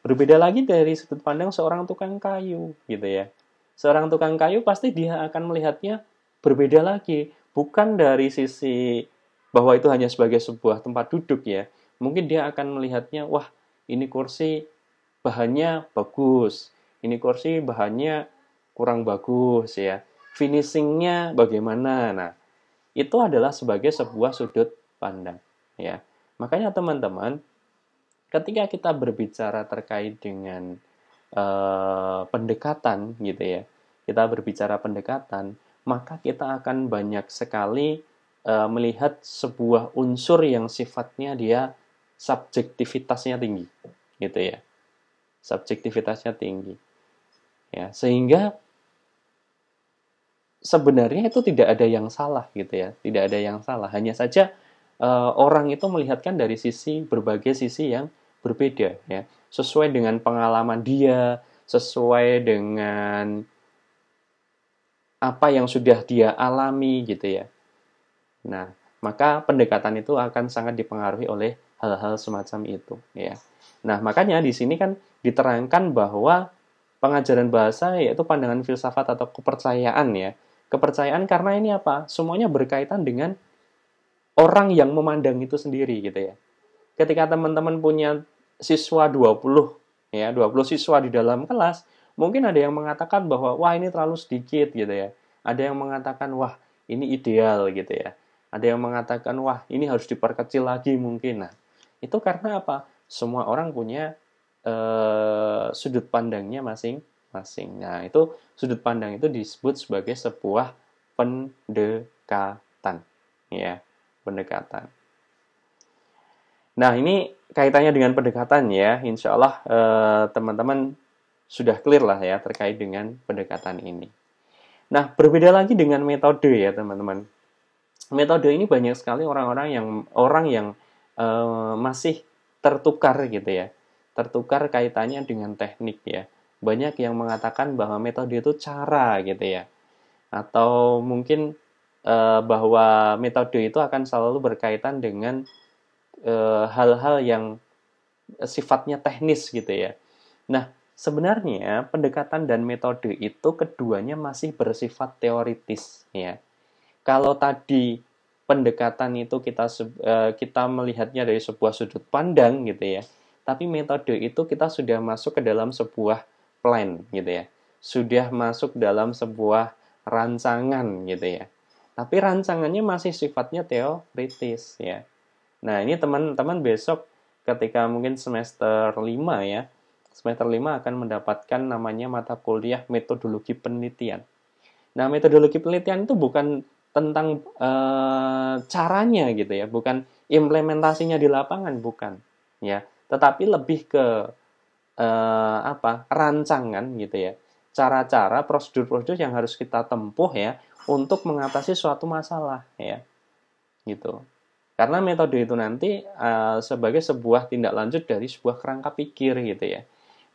A: Berbeda lagi dari sudut pandang seorang tukang kayu gitu ya. Seorang tukang kayu pasti dia akan melihatnya berbeda lagi, bukan dari sisi bahwa itu hanya sebagai sebuah tempat duduk ya. Mungkin dia akan melihatnya, wah ini kursi bahannya bagus, ini kursi bahannya kurang bagus ya finishingnya bagaimana. Nah, itu adalah sebagai sebuah sudut pandang. Ya, makanya teman-teman, ketika kita berbicara terkait dengan eh, pendekatan, gitu ya, kita berbicara pendekatan, maka kita akan banyak sekali eh, melihat sebuah unsur yang sifatnya dia subjektivitasnya tinggi, gitu ya, subjektivitasnya tinggi. Ya, sehingga sebenarnya itu tidak ada yang salah gitu ya, tidak ada yang salah. Hanya saja uh, orang itu melihatkan dari sisi berbagai sisi yang berbeda ya, sesuai dengan pengalaman dia, sesuai dengan apa yang sudah dia alami gitu ya. Nah, maka pendekatan itu akan sangat dipengaruhi oleh hal-hal semacam itu ya. Nah, makanya di sini kan diterangkan bahwa pengajaran bahasa yaitu pandangan filsafat atau kepercayaan ya Kepercayaan karena ini apa? Semuanya berkaitan dengan orang yang memandang itu sendiri gitu ya. Ketika teman-teman punya siswa 20 ya, 20 siswa di dalam kelas, mungkin ada yang mengatakan bahwa wah ini terlalu sedikit gitu ya. Ada yang mengatakan wah ini ideal gitu ya. Ada yang mengatakan wah ini harus diperkecil lagi mungkin. Nah, itu karena apa? Semua orang punya eh, sudut pandangnya masing masing-masing. Nah, itu sudut pandang itu disebut sebagai sebuah pendekatan, ya, pendekatan. Nah, ini kaitannya dengan pendekatan ya, insya Allah teman eh, teman-teman sudah clear lah ya terkait dengan pendekatan ini. Nah, berbeda lagi dengan metode ya, teman-teman. Metode ini banyak sekali orang-orang yang orang yang eh, masih tertukar gitu ya tertukar kaitannya dengan teknik ya banyak yang mengatakan bahwa metode itu cara gitu ya atau mungkin e, bahwa metode itu akan selalu berkaitan dengan eh, hal-hal e, yang sifatnya teknis gitu ya nah sebenarnya pendekatan dan metode itu keduanya masih bersifat teoritis ya kalau tadi pendekatan itu kita e, kita melihatnya dari sebuah sudut pandang gitu ya tapi metode itu kita sudah masuk ke dalam sebuah plan gitu ya. Sudah masuk dalam sebuah rancangan gitu ya. Tapi rancangannya masih sifatnya teoritis ya. Nah, ini teman-teman besok ketika mungkin semester 5 ya, semester 5 akan mendapatkan namanya mata kuliah metodologi penelitian. Nah, metodologi penelitian itu bukan tentang e, caranya gitu ya, bukan implementasinya di lapangan bukan ya, tetapi lebih ke eh, apa rancangan gitu ya cara-cara prosedur-prosedur yang harus kita tempuh ya untuk mengatasi suatu masalah ya gitu karena metode itu nanti uh, sebagai sebuah tindak lanjut dari sebuah kerangka pikir gitu ya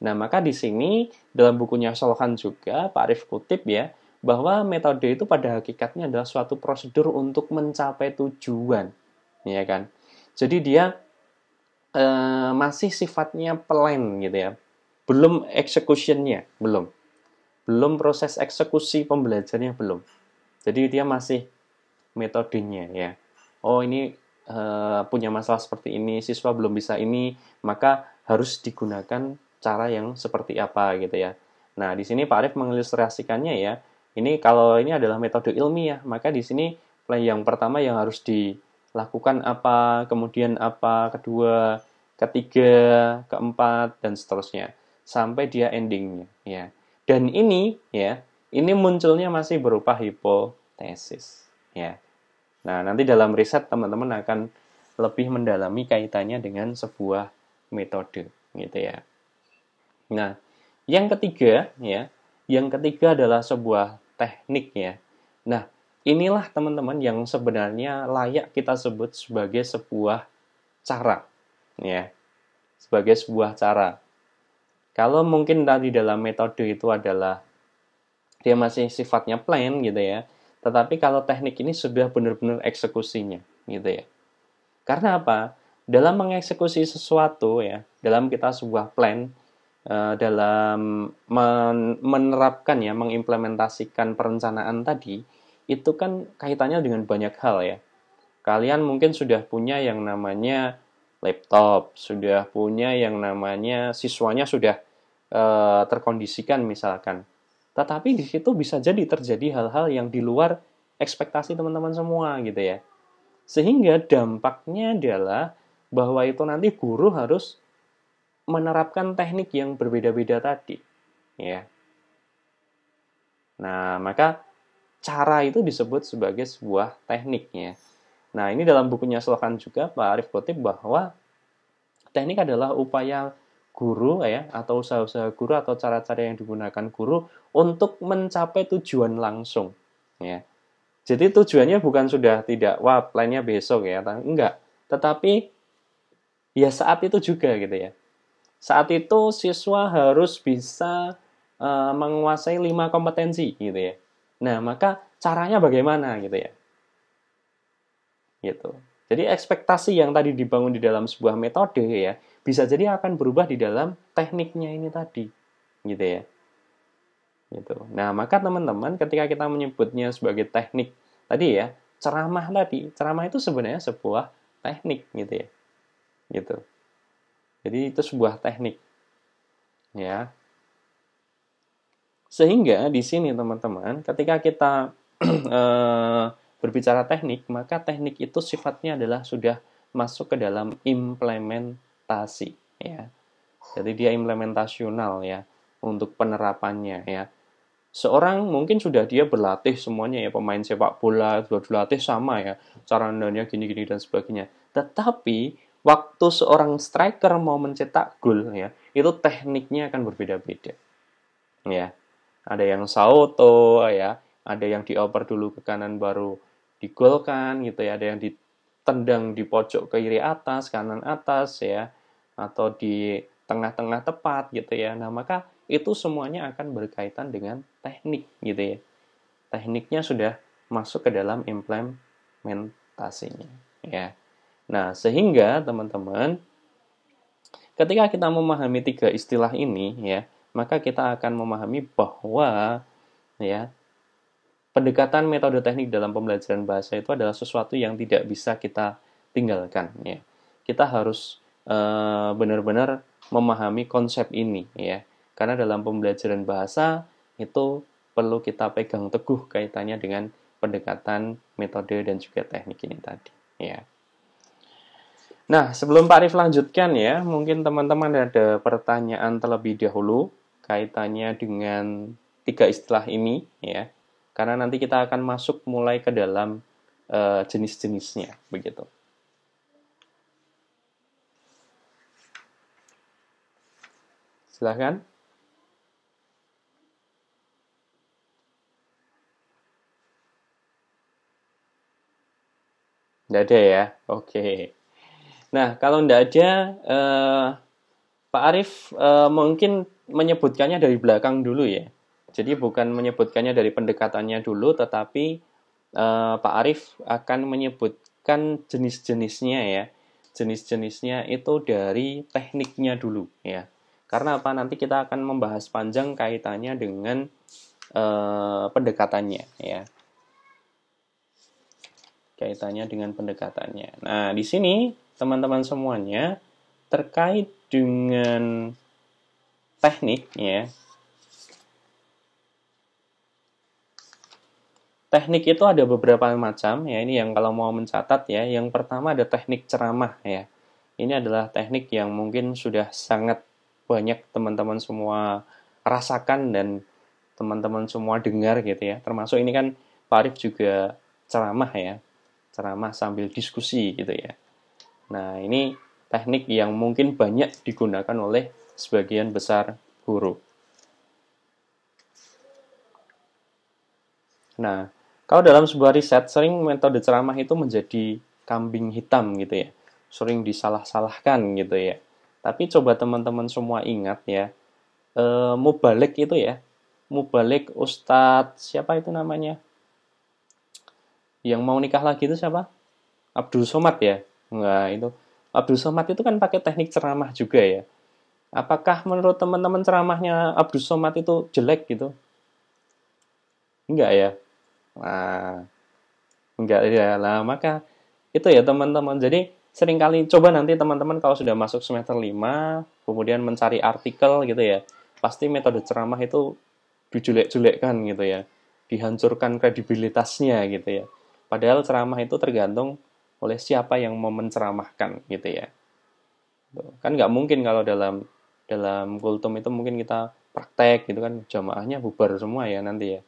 A: nah maka di sini dalam bukunya Solhan juga Pak Arif kutip ya bahwa metode itu pada hakikatnya adalah suatu prosedur untuk mencapai tujuan ya kan jadi dia uh, masih sifatnya plan gitu ya. Belum executionnya, belum. Belum proses eksekusi pembelajarannya belum. Jadi dia masih metodenya ya. Oh ini uh, punya masalah seperti ini, siswa belum bisa ini, maka harus digunakan cara yang seperti apa gitu ya. Nah, di sini Pak Arief mengilustrasikannya ya. Ini kalau ini adalah metode ilmiah, maka di sini yang pertama yang harus di lakukan apa, kemudian apa, kedua, ketiga, keempat, dan seterusnya. Sampai dia endingnya. Ya. Dan ini, ya, ini munculnya masih berupa hipotesis. Ya. Nah, nanti dalam riset teman-teman akan lebih mendalami kaitannya dengan sebuah metode, gitu ya. Nah, yang ketiga, ya, yang ketiga adalah sebuah teknik ya. Nah, Inilah teman-teman yang sebenarnya layak kita sebut sebagai sebuah cara, ya. Sebagai sebuah cara. Kalau mungkin tadi dalam metode itu adalah dia masih sifatnya plan gitu ya. Tetapi kalau teknik ini sudah benar-benar eksekusinya gitu ya. Karena apa? Dalam mengeksekusi sesuatu ya, dalam kita sebuah plan eh, dalam menerapkan ya, mengimplementasikan perencanaan tadi, itu kan kaitannya dengan banyak hal ya. Kalian mungkin sudah punya yang namanya laptop, sudah punya yang namanya siswanya sudah e, terkondisikan misalkan. Tetapi di situ bisa jadi terjadi hal-hal yang di luar ekspektasi teman-teman semua gitu ya. Sehingga dampaknya adalah bahwa itu nanti guru harus menerapkan teknik yang berbeda-beda tadi ya. Nah, maka cara itu disebut sebagai sebuah tekniknya. Nah, ini dalam bukunya Slokan juga Pak Arif kutip bahwa teknik adalah upaya guru ya atau usaha-usaha guru atau cara-cara yang digunakan guru untuk mencapai tujuan langsung ya. Jadi tujuannya bukan sudah tidak wah plannya besok ya, enggak. Tetapi ya saat itu juga gitu ya. Saat itu siswa harus bisa uh, menguasai lima kompetensi gitu ya Nah, maka caranya bagaimana gitu ya? Gitu. Jadi ekspektasi yang tadi dibangun di dalam sebuah metode ya, bisa jadi akan berubah di dalam tekniknya ini tadi. Gitu ya. Gitu. Nah, maka teman-teman ketika kita menyebutnya sebagai teknik tadi ya, ceramah tadi, ceramah itu sebenarnya sebuah teknik gitu ya. Gitu. Jadi itu sebuah teknik. Ya, sehingga di sini teman-teman, ketika kita eh, berbicara teknik, maka teknik itu sifatnya adalah sudah masuk ke dalam implementasi ya. Jadi dia implementasional ya untuk penerapannya ya. Seorang mungkin sudah dia berlatih semuanya ya pemain sepak bola sudah dilatih sama ya cara nendangnya gini-gini dan sebagainya. Tetapi waktu seorang striker mau mencetak gol ya itu tekniknya akan berbeda-beda ya ada yang sauto ya, ada yang dioper dulu ke kanan baru digolkan gitu ya, ada yang ditendang di pojok ke kiri atas, kanan atas ya, atau di tengah-tengah tepat gitu ya. Nah, maka itu semuanya akan berkaitan dengan teknik gitu ya. Tekniknya sudah masuk ke dalam implementasinya ya. Nah, sehingga teman-teman ketika kita memahami tiga istilah ini ya maka kita akan memahami bahwa ya pendekatan metode teknik dalam pembelajaran bahasa itu adalah sesuatu yang tidak bisa kita tinggalkan ya. Kita harus eh, benar-benar memahami konsep ini ya. Karena dalam pembelajaran bahasa itu perlu kita pegang teguh kaitannya dengan pendekatan metode dan juga teknik ini tadi ya. Nah, sebelum Pak Arif lanjutkan ya, mungkin teman-teman ada pertanyaan terlebih dahulu kaitannya dengan tiga istilah ini ya. Karena nanti kita akan masuk mulai ke dalam uh, jenis-jenisnya begitu. Silahkan. Tidak ada ya? Oke. Okay. Nah, kalau tidak ada, eh, Pak Arief eh, mungkin menyebutkannya dari belakang dulu ya. Jadi bukan menyebutkannya dari pendekatannya dulu, tetapi eh, Pak Arief akan menyebutkan jenis-jenisnya ya. Jenis-jenisnya itu dari tekniknya dulu ya. Karena apa? Nanti kita akan membahas panjang kaitannya dengan eh, pendekatannya ya kaitannya dengan pendekatannya. Nah, di sini teman-teman semuanya terkait dengan teknik ya. Teknik itu ada beberapa macam ya. Ini yang kalau mau mencatat ya. Yang pertama ada teknik ceramah ya. Ini adalah teknik yang mungkin sudah sangat banyak teman-teman semua rasakan dan teman-teman semua dengar gitu ya. Termasuk ini kan Pak Arif juga ceramah ya. Ceramah sambil diskusi gitu ya. Nah, ini teknik yang mungkin banyak digunakan oleh sebagian besar guru. Nah, kalau dalam sebuah riset, sering metode ceramah itu menjadi kambing hitam gitu ya. Sering disalah-salahkan gitu ya. Tapi coba teman-teman semua ingat ya, e, eh, mubalik itu ya, mubalik Ustadz, siapa itu namanya? Yang mau nikah lagi itu siapa? Abdul Somad ya. Nah, itu Abdul Somad itu kan pakai teknik ceramah juga ya. Apakah menurut teman-teman ceramahnya Abdul Somad itu jelek gitu? Enggak ya? Nah, enggak ya. Lah, maka itu ya teman-teman. Jadi sering kali coba nanti teman-teman kalau sudah masuk semester 5, kemudian mencari artikel gitu ya. Pasti metode ceramah itu dijulek-julekkan gitu ya. Dihancurkan kredibilitasnya gitu ya. Padahal ceramah itu tergantung oleh siapa yang mau menceramahkan gitu ya gitu. kan nggak mungkin kalau dalam dalam kultum itu mungkin kita praktek gitu kan jamaahnya bubar semua ya nanti ya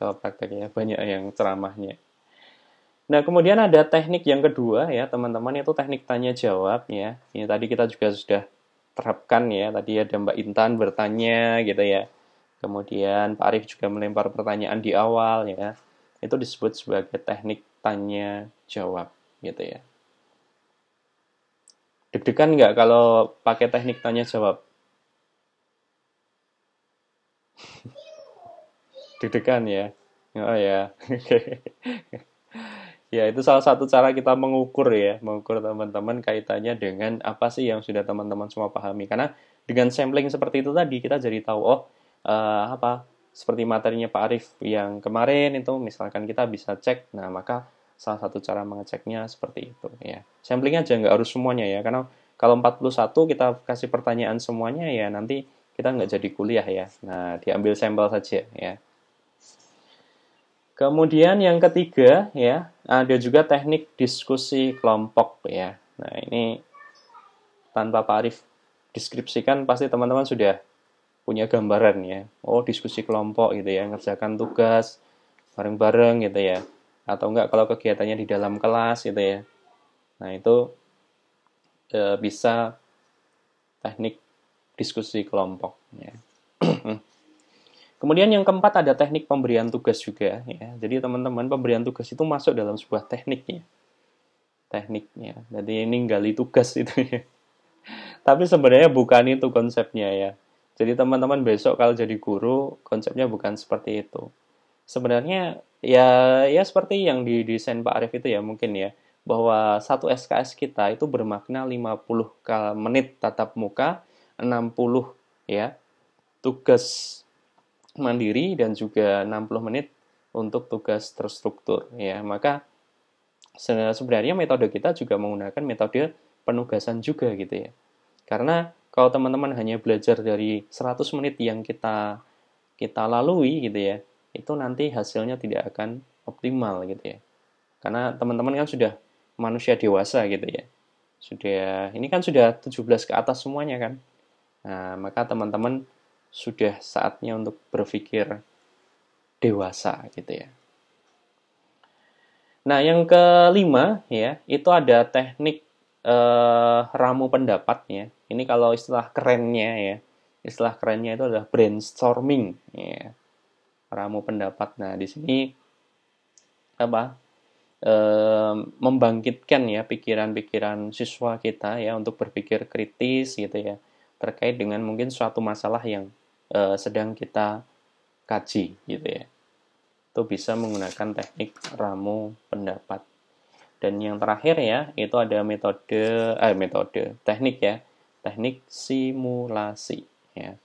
A: kalau prakteknya banyak yang ceramahnya nah kemudian ada teknik yang kedua ya teman-teman itu teknik tanya jawab ya ini tadi kita juga sudah terapkan ya tadi ada Mbak Intan bertanya gitu ya kemudian Pak Arief juga melempar pertanyaan di awal ya itu disebut sebagai teknik tanya jawab gitu ya deg-degan nggak kalau pakai teknik tanya jawab deg-degan ya oh ya ya itu salah satu cara kita mengukur ya mengukur teman-teman kaitannya dengan apa sih yang sudah teman-teman semua pahami karena dengan sampling seperti itu tadi kita jadi tahu oh uh, apa seperti materinya Pak Arif yang kemarin itu misalkan kita bisa cek nah maka salah satu cara mengeceknya seperti itu ya. Sampling aja nggak harus semuanya ya karena kalau 41 kita kasih pertanyaan semuanya ya nanti kita nggak jadi kuliah ya. Nah, diambil sampel saja ya. Kemudian yang ketiga ya, ada juga teknik diskusi kelompok ya. Nah, ini tanpa Pak Arif deskripsikan pasti teman-teman sudah punya gambaran ya. Oh, diskusi kelompok gitu ya, ngerjakan tugas bareng-bareng gitu ya atau enggak kalau kegiatannya di dalam kelas gitu ya nah itu e, bisa teknik diskusi kelompok ya. kemudian yang keempat ada teknik pemberian tugas juga ya jadi teman-teman pemberian tugas itu masuk dalam sebuah tekniknya tekniknya jadi ini gali tugas itu ya tapi sebenarnya bukan itu konsepnya ya jadi teman-teman besok kalau jadi guru, konsepnya bukan seperti itu. Sebenarnya ya ya seperti yang didesain Pak Arif itu ya mungkin ya bahwa satu SKS kita itu bermakna 50 menit tatap muka, 60 ya tugas mandiri dan juga 60 menit untuk tugas terstruktur ya. Maka sebenarnya metode kita juga menggunakan metode penugasan juga gitu ya. Karena kalau teman-teman hanya belajar dari 100 menit yang kita kita lalui gitu ya, itu nanti hasilnya tidak akan optimal gitu ya. Karena teman-teman kan sudah manusia dewasa gitu ya. Sudah ini kan sudah 17 ke atas semuanya kan. Nah, maka teman-teman sudah saatnya untuk berpikir dewasa gitu ya. Nah, yang kelima ya, itu ada teknik eh, ramu pendapat ya. Ini kalau istilah kerennya ya. Istilah kerennya itu adalah brainstorming ya ramu pendapat. Nah, di sini apa? E, membangkitkan ya pikiran-pikiran siswa kita ya untuk berpikir kritis gitu ya terkait dengan mungkin suatu masalah yang e, sedang kita kaji gitu ya. Itu bisa menggunakan teknik ramu pendapat. Dan yang terakhir ya, itu ada metode eh metode, teknik ya. Teknik simulasi ya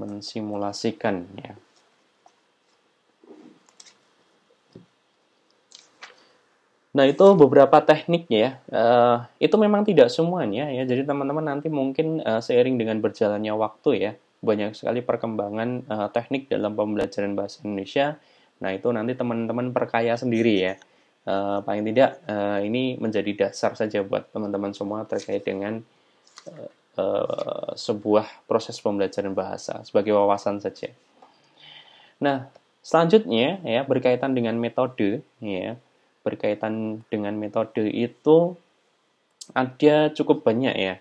A: mensimulasikan ya. Nah itu beberapa tekniknya ya. Uh, itu memang tidak semuanya ya. Jadi teman-teman nanti mungkin uh, seiring dengan berjalannya waktu ya, banyak sekali perkembangan uh, teknik dalam pembelajaran bahasa Indonesia. Nah itu nanti teman-teman perkaya sendiri ya. Uh, paling tidak uh, ini menjadi dasar saja buat teman-teman semua terkait dengan uh, Eh, sebuah proses pembelajaran bahasa sebagai wawasan saja. Nah, selanjutnya ya berkaitan dengan metode ya, berkaitan dengan metode itu ada cukup banyak ya.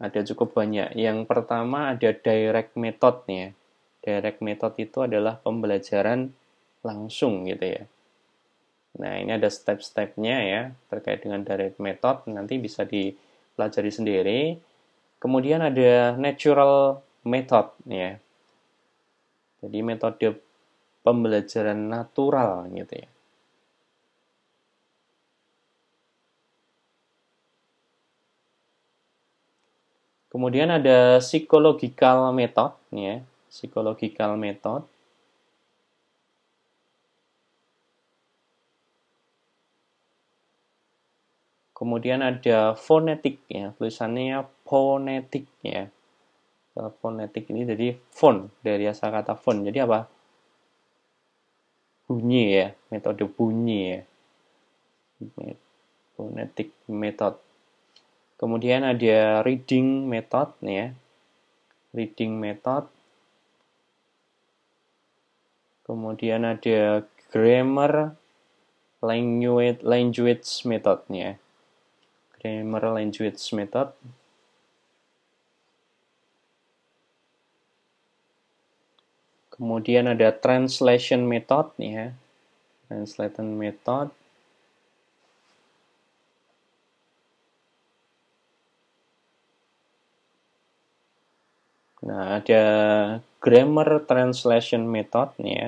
A: Ada cukup banyak. Yang pertama ada direct method ya. Direct method itu adalah pembelajaran langsung gitu ya. Nah, ini ada step-stepnya ya terkait dengan direct method nanti bisa dipelajari sendiri. Kemudian ada natural method ya. Jadi metode pembelajaran natural gitu ya. Kemudian ada psychological method ya, psychological method. Kemudian ada fonetik ya, tulisannya fonetik ya. Fonetik ini jadi fon dari asal kata fon Jadi apa? Bunyi ya, metode bunyi ya. Fonetik method. Kemudian ada reading method ya. Reading method. Kemudian ada grammar language language methodnya grammar language method kemudian ada translation method nih ya translation method Nah, ada grammar translation method nih ya.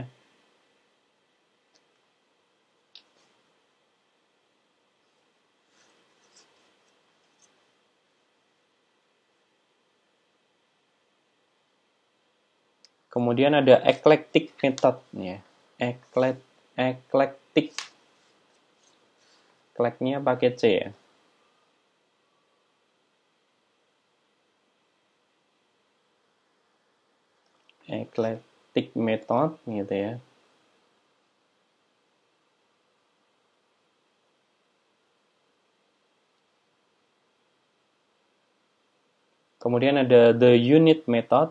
A: Kemudian ada eclectic method ya. eclectic. Kleknya pakai C ya. Eclectic method gitu ya. Kemudian ada the unit method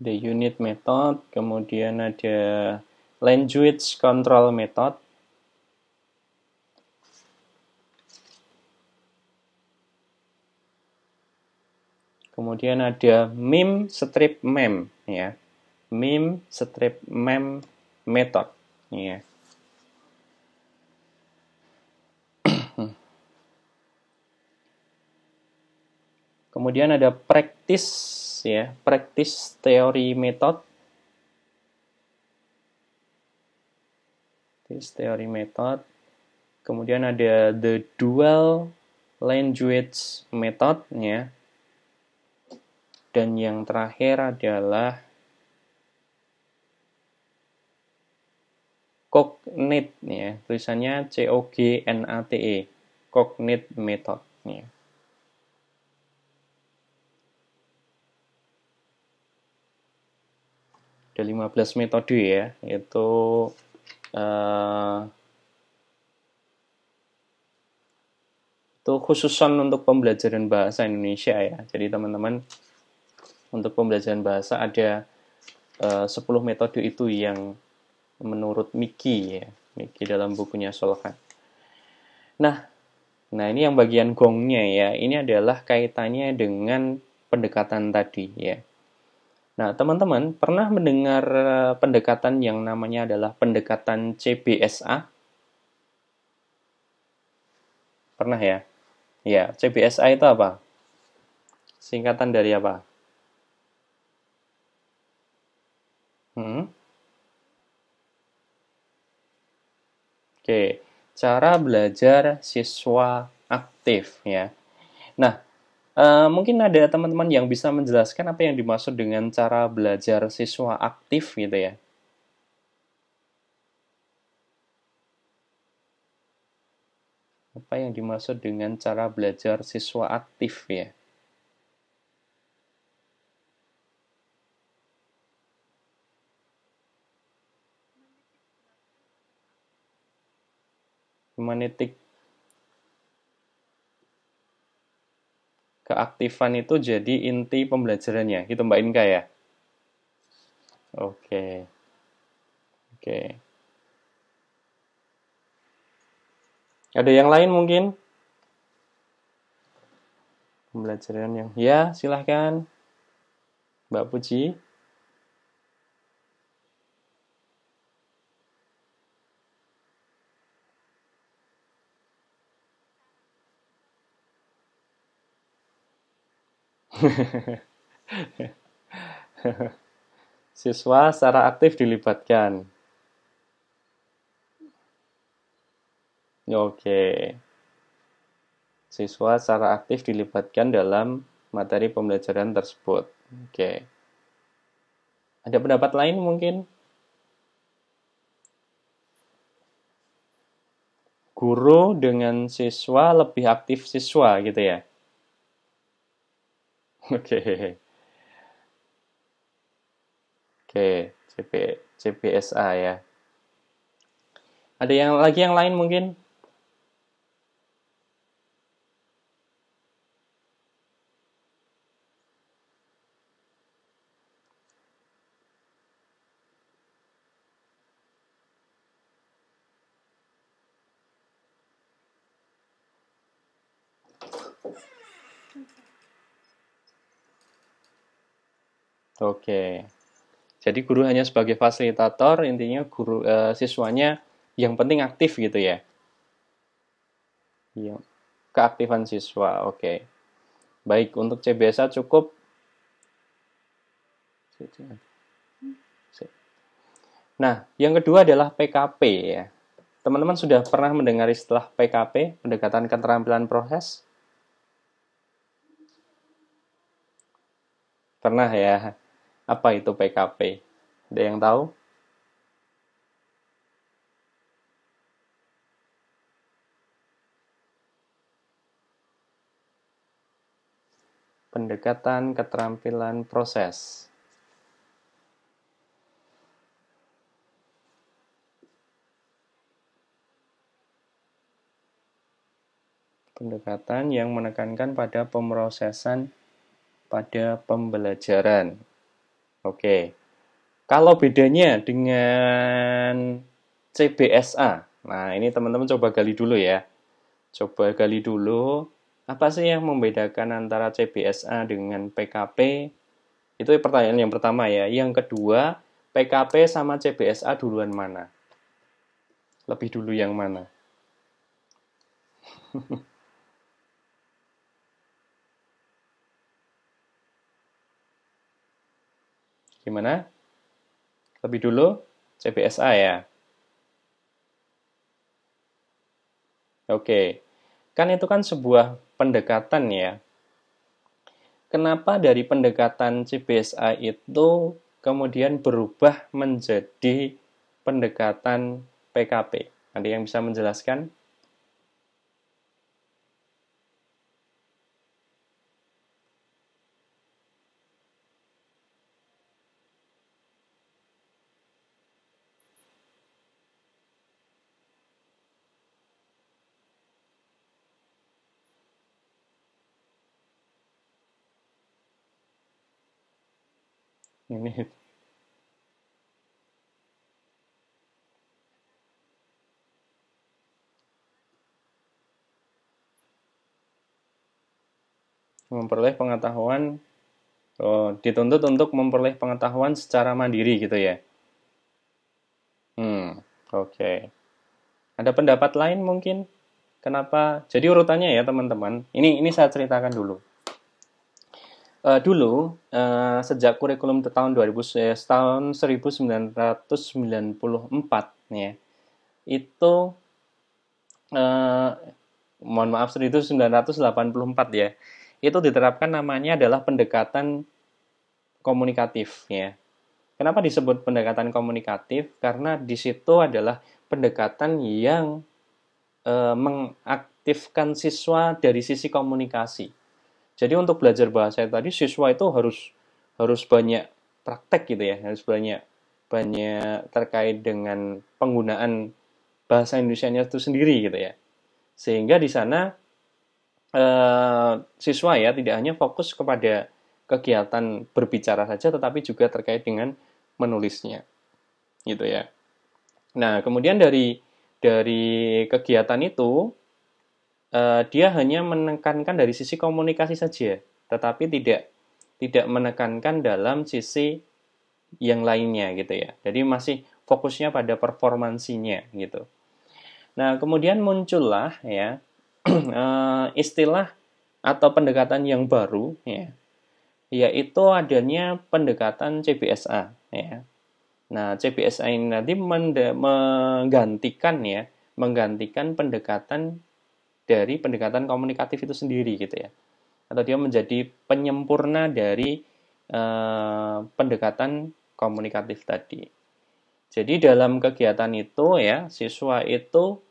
A: the unit method, kemudian ada language control method. Kemudian ada meme strip mem ya. Meme strip mem method ya. Kemudian ada practice ya, praktis teori metode. teori metode. Kemudian ada the dual language method ya. Dan yang terakhir adalah cognate ya, tulisannya C O G N A T E, cognate method ya. ada 15 metode ya itu uh, itu khususan untuk pembelajaran bahasa Indonesia ya jadi teman-teman untuk pembelajaran bahasa ada eh, uh, 10 metode itu yang menurut Miki ya Miki dalam bukunya Solkan nah nah ini yang bagian gongnya ya ini adalah kaitannya dengan pendekatan tadi ya Nah, teman-teman pernah mendengar eh, pendekatan yang namanya adalah pendekatan CBSA? Pernah ya? Ya, CBSA itu apa? Singkatan dari apa? Hmm? Oke, cara belajar siswa aktif ya. Nah, Eh, mungkin ada teman-teman yang bisa menjelaskan apa yang dimaksud dengan cara belajar siswa aktif gitu ya. Apa yang dimaksud dengan cara belajar siswa aktif ya? Humanitik keaktifan itu jadi inti pembelajarannya. Gitu Mbak Inka ya? Oke. Oke. Ada yang lain mungkin? Pembelajaran yang... Ya, silahkan. Mbak Puji. Siswa secara aktif dilibatkan. Oke. Siswa secara aktif dilibatkan dalam materi pembelajaran tersebut. Oke. Ada pendapat lain mungkin? Guru dengan siswa lebih aktif siswa gitu ya. Oke. Oke, CP, CPSA ya. Ada yang lagi yang lain mungkin? Oke. Jadi guru hanya sebagai fasilitator, intinya guru eh, siswanya yang penting aktif gitu ya. Iya. Keaktifan siswa. Oke. Baik, untuk CBSA cukup Nah, yang kedua adalah PKP ya. Teman-teman sudah pernah mendengar istilah PKP, pendekatan keterampilan proses? Pernah ya. Apa itu PKP? Ada yang tahu? Pendekatan keterampilan proses. pendekatan yang menekankan pada pemrosesan pada pembelajaran. Oke. Kalau bedanya dengan CBSA. Nah, ini teman-teman coba gali dulu ya. Coba gali dulu apa sih yang membedakan antara CBSA dengan PKP? Itu pertanyaan yang pertama ya. Yang kedua, PKP sama CBSA duluan mana? Lebih dulu yang mana? gimana? Lebih dulu CBSA ya. Oke. Kan itu kan sebuah pendekatan ya. Kenapa dari pendekatan CBSA itu kemudian berubah menjadi pendekatan PKP? Ada yang bisa menjelaskan? ini Memperoleh pengetahuan oh, dituntut untuk memperoleh pengetahuan secara mandiri gitu ya. Hmm, oke. Okay. Ada pendapat lain mungkin? Kenapa? Jadi urutannya ya teman-teman. Ini ini saya ceritakan dulu. Uh, dulu uh, sejak kurikulum tahun 2000 eh, tahun 1994 ya itu uh, mohon maaf 1984 ya itu diterapkan namanya adalah pendekatan komunikatif ya kenapa disebut pendekatan komunikatif karena di situ adalah pendekatan yang uh, mengaktifkan siswa dari sisi komunikasi jadi untuk belajar bahasa tadi siswa itu harus harus banyak praktek gitu ya, harus banyak banyak terkait dengan penggunaan bahasa Indonesia-nya itu sendiri gitu ya. Sehingga di sana eh, siswa ya tidak hanya fokus kepada kegiatan berbicara saja tetapi juga terkait dengan menulisnya. Gitu ya. Nah, kemudian dari dari kegiatan itu uh, dia hanya menekankan dari sisi komunikasi saja, tetapi tidak tidak menekankan dalam sisi yang lainnya gitu ya. Jadi masih fokusnya pada performansinya gitu. Nah, kemudian muncullah ya eh, istilah atau pendekatan yang baru ya yaitu adanya pendekatan CBSA ya. Nah, CBSA ini nanti menggantikan ya, menggantikan pendekatan dari pendekatan komunikatif itu sendiri gitu ya atau dia menjadi penyempurna dari eh, pendekatan komunikatif tadi. Jadi dalam kegiatan itu ya siswa itu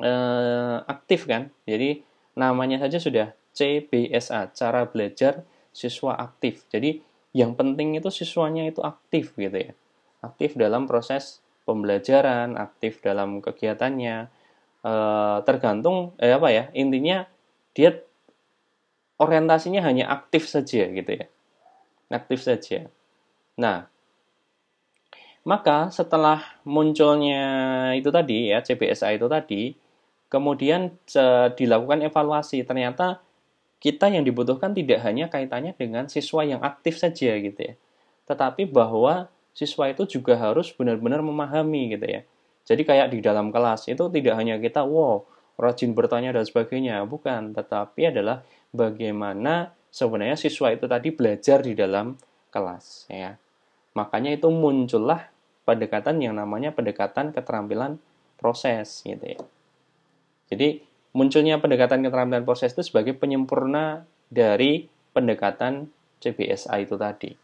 A: eh, aktif kan. Jadi namanya saja sudah CBSA cara belajar siswa aktif. Jadi yang penting itu siswanya itu aktif gitu ya. Aktif dalam proses pembelajaran, aktif dalam kegiatannya Eh, tergantung eh, apa ya intinya dia orientasinya hanya aktif saja gitu ya aktif saja nah maka setelah munculnya itu tadi ya CBSA itu tadi kemudian eh, dilakukan evaluasi ternyata kita yang dibutuhkan tidak hanya kaitannya dengan siswa yang aktif saja gitu ya tetapi bahwa siswa itu juga harus benar-benar memahami gitu ya jadi kayak di dalam kelas itu tidak hanya kita wow rajin bertanya dan sebagainya, bukan, tetapi adalah bagaimana sebenarnya siswa itu tadi belajar di dalam kelas ya. Makanya itu muncullah pendekatan yang namanya pendekatan keterampilan proses gitu ya. Jadi munculnya pendekatan keterampilan proses itu sebagai penyempurna dari pendekatan CBSA itu tadi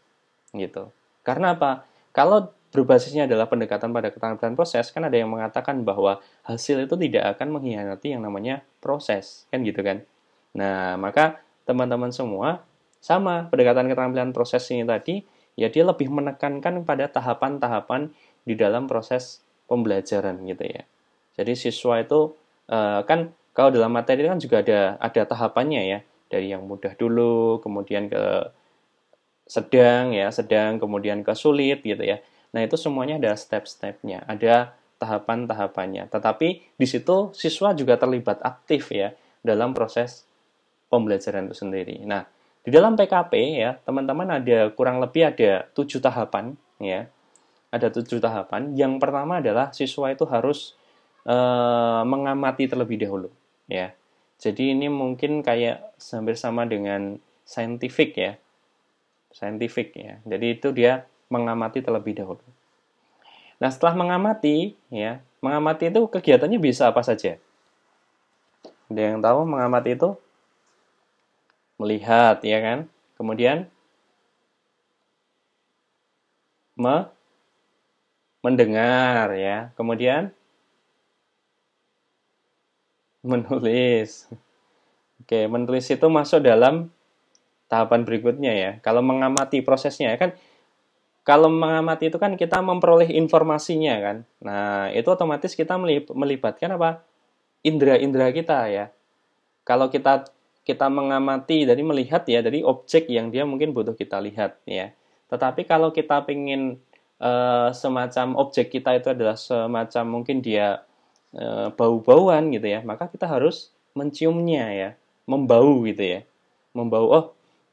A: gitu. Karena apa? Kalau berbasisnya adalah pendekatan pada keterampilan proses, kan ada yang mengatakan bahwa hasil itu tidak akan mengkhianati yang namanya proses, kan gitu kan. Nah, maka teman-teman semua sama pendekatan keterampilan proses ini tadi, ya dia lebih menekankan pada tahapan-tahapan di dalam proses pembelajaran gitu ya. Jadi siswa itu eh, kan kalau dalam materi kan juga ada ada tahapannya ya, dari yang mudah dulu, kemudian ke sedang ya, sedang kemudian ke sulit gitu ya. Nah, itu semuanya ada step-stepnya, ada tahapan-tahapannya. Tetapi di situ siswa juga terlibat aktif ya dalam proses pembelajaran itu sendiri. Nah, di dalam PKP ya, teman-teman ada kurang lebih ada tujuh tahapan ya. Ada tujuh tahapan. Yang pertama adalah siswa itu harus e, mengamati terlebih dahulu ya. Jadi ini mungkin kayak hampir sama dengan scientific ya. Scientific ya. Jadi itu dia mengamati terlebih dahulu. Nah, setelah mengamati, ya, mengamati itu kegiatannya bisa apa saja. Ada yang tahu mengamati itu melihat, ya kan? Kemudian me mendengar, ya. Kemudian menulis. Oke, menulis itu masuk dalam tahapan berikutnya ya. Kalau mengamati prosesnya ya kan kalau mengamati itu kan kita memperoleh informasinya kan. Nah, itu otomatis kita melibatkan apa? indera-indera kita ya. Kalau kita kita mengamati dari melihat ya dari objek yang dia mungkin butuh kita lihat ya. Tetapi kalau kita pengen e, eh, semacam objek kita itu adalah semacam mungkin dia e, bau-bauan gitu ya, maka kita harus menciumnya ya, membau gitu ya. Membau, oh,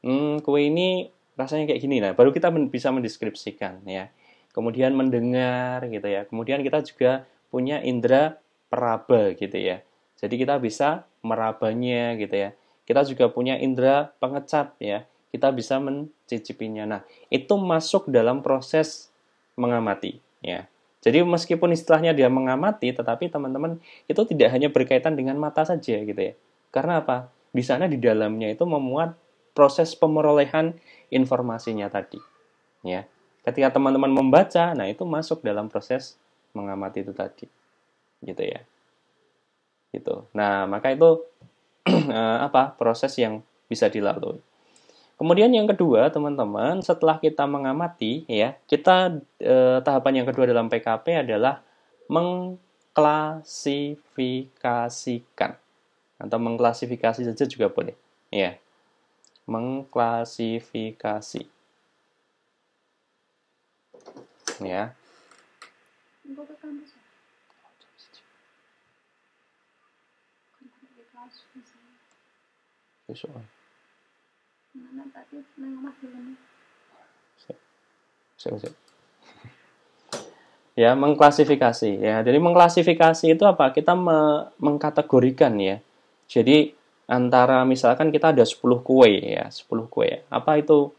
A: hmm, kue ini rasanya kayak gini nah baru kita bisa mendeskripsikan ya kemudian mendengar gitu ya kemudian kita juga punya indera peraba gitu ya jadi kita bisa merabanya gitu ya kita juga punya indera pengecap ya kita bisa mencicipinya nah itu masuk dalam proses mengamati ya jadi meskipun istilahnya dia mengamati tetapi teman-teman itu tidak hanya berkaitan dengan mata saja gitu ya karena apa di sana di dalamnya itu memuat proses pemerolehan informasinya tadi. Ya. Ketika teman-teman membaca, nah itu masuk dalam proses mengamati itu tadi. Gitu ya. Gitu. Nah, maka itu eh, apa? proses yang bisa dilalui. Kemudian yang kedua, teman-teman, setelah kita mengamati ya, kita eh, tahapan yang kedua dalam PKP adalah mengklasifikasikan atau mengklasifikasi saja juga boleh. Ya, mengklasifikasi. Ya. Besok. Mana tadi nang omah dulu. ya mengklasifikasi ya jadi mengklasifikasi itu apa kita me mengkategorikan ya jadi antara misalkan kita ada 10 kue ya, 10 kue. Apa itu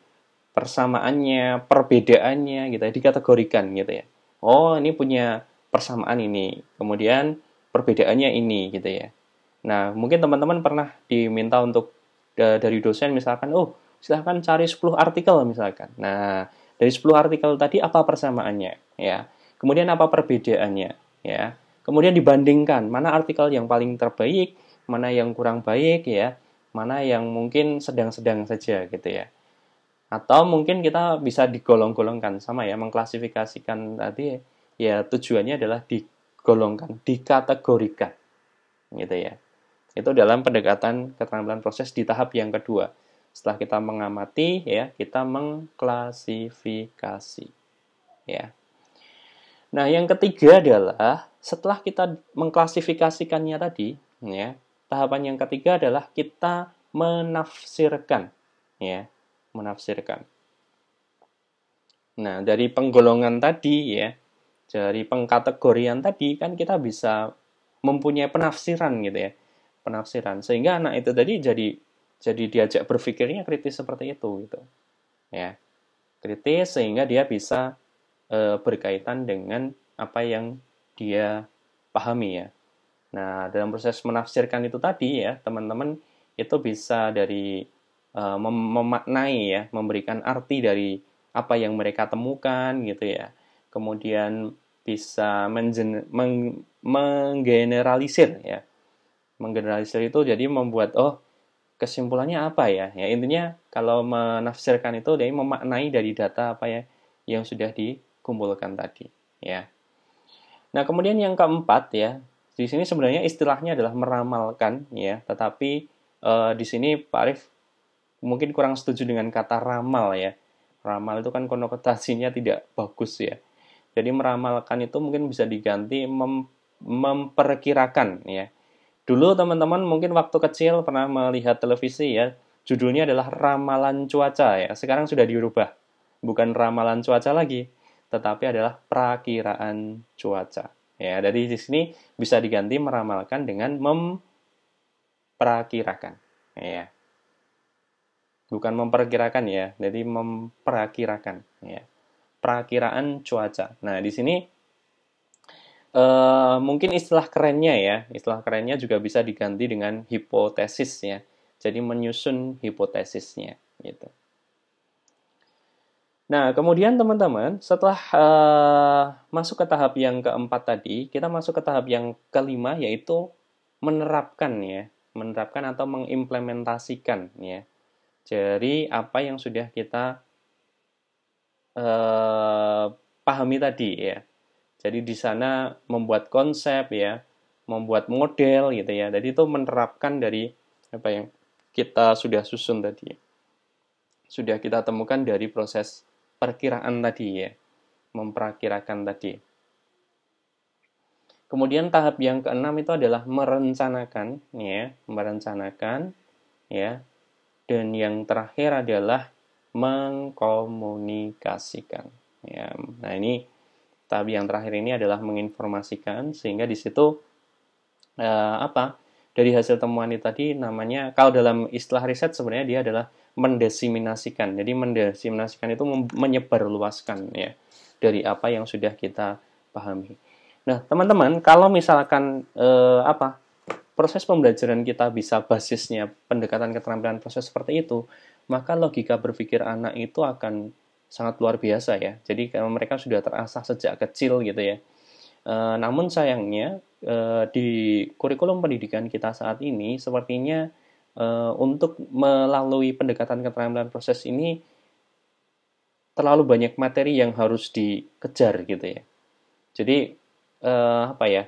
A: persamaannya, perbedaannya gitu ya, dikategorikan gitu ya. Oh, ini punya persamaan ini. Kemudian perbedaannya ini gitu ya. Nah, mungkin teman-teman pernah diminta untuk e, dari dosen misalkan, "Oh, silahkan cari 10 artikel misalkan." Nah, dari 10 artikel tadi apa persamaannya ya. Kemudian apa perbedaannya ya. Kemudian dibandingkan mana artikel yang paling terbaik, mana yang kurang baik ya, mana yang mungkin sedang-sedang saja gitu ya. Atau mungkin kita bisa digolong-golongkan sama ya, mengklasifikasikan tadi ya tujuannya adalah digolongkan, dikategorikan gitu ya. Itu dalam pendekatan keterampilan proses di tahap yang kedua. Setelah kita mengamati ya, kita mengklasifikasi ya. Nah, yang ketiga adalah setelah kita mengklasifikasikannya tadi ya, Tahapan yang ketiga adalah kita menafsirkan, ya, menafsirkan. Nah, dari penggolongan tadi ya, dari pengkategorian tadi kan kita bisa mempunyai penafsiran gitu ya. Penafsiran sehingga anak itu tadi jadi jadi diajak berpikirnya kritis seperti itu gitu. Ya. Kritis sehingga dia bisa e, berkaitan dengan apa yang dia pahami ya Nah, dalam proses menafsirkan itu tadi ya, teman-teman itu bisa dari uh, mem memaknai ya, memberikan arti dari apa yang mereka temukan gitu ya. Kemudian bisa meng menggeneralisir ya. Menggeneralisir itu jadi membuat oh kesimpulannya apa ya? Ya intinya kalau menafsirkan itu dari memaknai dari data apa ya yang sudah dikumpulkan tadi ya. Nah, kemudian yang keempat ya, di sini sebenarnya istilahnya adalah meramalkan ya, tetapi e, di sini Pak Arif mungkin kurang setuju dengan kata ramal ya. Ramal itu kan konotasinya tidak bagus ya. Jadi meramalkan itu mungkin bisa diganti mem, memperkirakan ya. Dulu teman-teman mungkin waktu kecil pernah melihat televisi ya, judulnya adalah ramalan cuaca ya. Sekarang sudah diubah, Bukan ramalan cuaca lagi, tetapi adalah perakiraan cuaca. Ya, dari di sini bisa diganti meramalkan dengan memperkirakan Ya. Bukan memperkirakan ya, jadi memperkirakan ya. perakiraan cuaca. Nah, di sini Uh, mungkin istilah kerennya ya, istilah kerennya juga bisa diganti dengan hipotesis ya. Jadi menyusun hipotesisnya gitu. Nah, kemudian teman-teman, setelah uh, masuk ke tahap yang keempat tadi, kita masuk ke tahap yang kelima yaitu menerapkan ya, menerapkan atau mengimplementasikan ya. Jadi apa yang sudah kita uh, pahami tadi ya. Jadi di sana membuat konsep ya, membuat model gitu ya. Jadi itu menerapkan dari apa yang kita sudah susun tadi. Sudah kita temukan dari proses perkiraan tadi ya, memperkirakan tadi. Kemudian tahap yang keenam itu adalah merencanakan, ya, merencanakan, ya. Dan yang terakhir adalah mengkomunikasikan, ya. Nah ini tahap yang terakhir ini adalah menginformasikan, sehingga di situ eh, apa? Dari hasil temuan ini tadi namanya, kalau dalam istilah riset sebenarnya dia adalah mendesiminasikan. Jadi mendesiminasikan itu menyebarluaskan ya dari apa yang sudah kita pahami. Nah, teman-teman, kalau misalkan eh, apa proses pembelajaran kita bisa basisnya pendekatan keterampilan proses seperti itu, maka logika berpikir anak itu akan sangat luar biasa ya. Jadi kalau mereka sudah terasah sejak kecil gitu ya. E, namun sayangnya e, di kurikulum pendidikan kita saat ini sepertinya Eh, untuk melalui pendekatan keterampilan proses ini terlalu banyak materi yang harus dikejar gitu ya. Jadi uh, apa ya?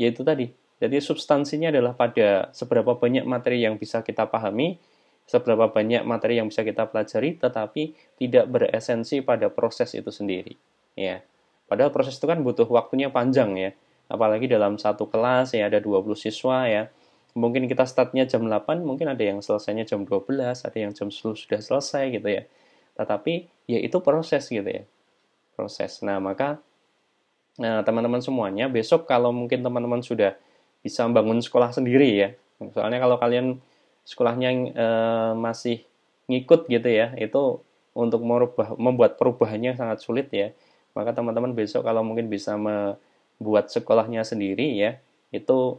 A: Yaitu tadi. Jadi substansinya adalah pada seberapa banyak materi yang bisa kita pahami, seberapa banyak materi yang bisa kita pelajari, tetapi tidak beresensi pada proses itu sendiri. Ya. Padahal proses itu kan butuh waktunya panjang ya. Apalagi dalam satu kelas ya ada 20 siswa ya mungkin kita startnya jam 8, mungkin ada yang selesainya jam 12, ada yang jam 10 sudah selesai gitu ya. Tetapi ya itu proses gitu ya. Proses. Nah, maka nah teman-teman semuanya besok kalau mungkin teman-teman sudah bisa bangun sekolah sendiri ya. Soalnya kalau kalian sekolahnya e, masih ngikut gitu ya, itu untuk merubah, membuat perubahannya sangat sulit ya. Maka teman-teman besok kalau mungkin bisa membuat sekolahnya sendiri ya, itu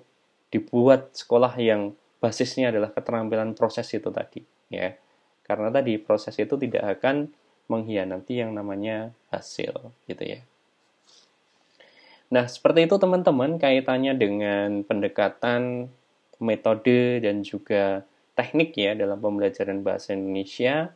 A: dibuat sekolah yang basisnya adalah keterampilan proses itu tadi ya karena tadi proses itu tidak akan mengkhianati yang namanya hasil gitu ya nah seperti itu teman-teman kaitannya dengan pendekatan metode dan juga teknik ya dalam pembelajaran bahasa Indonesia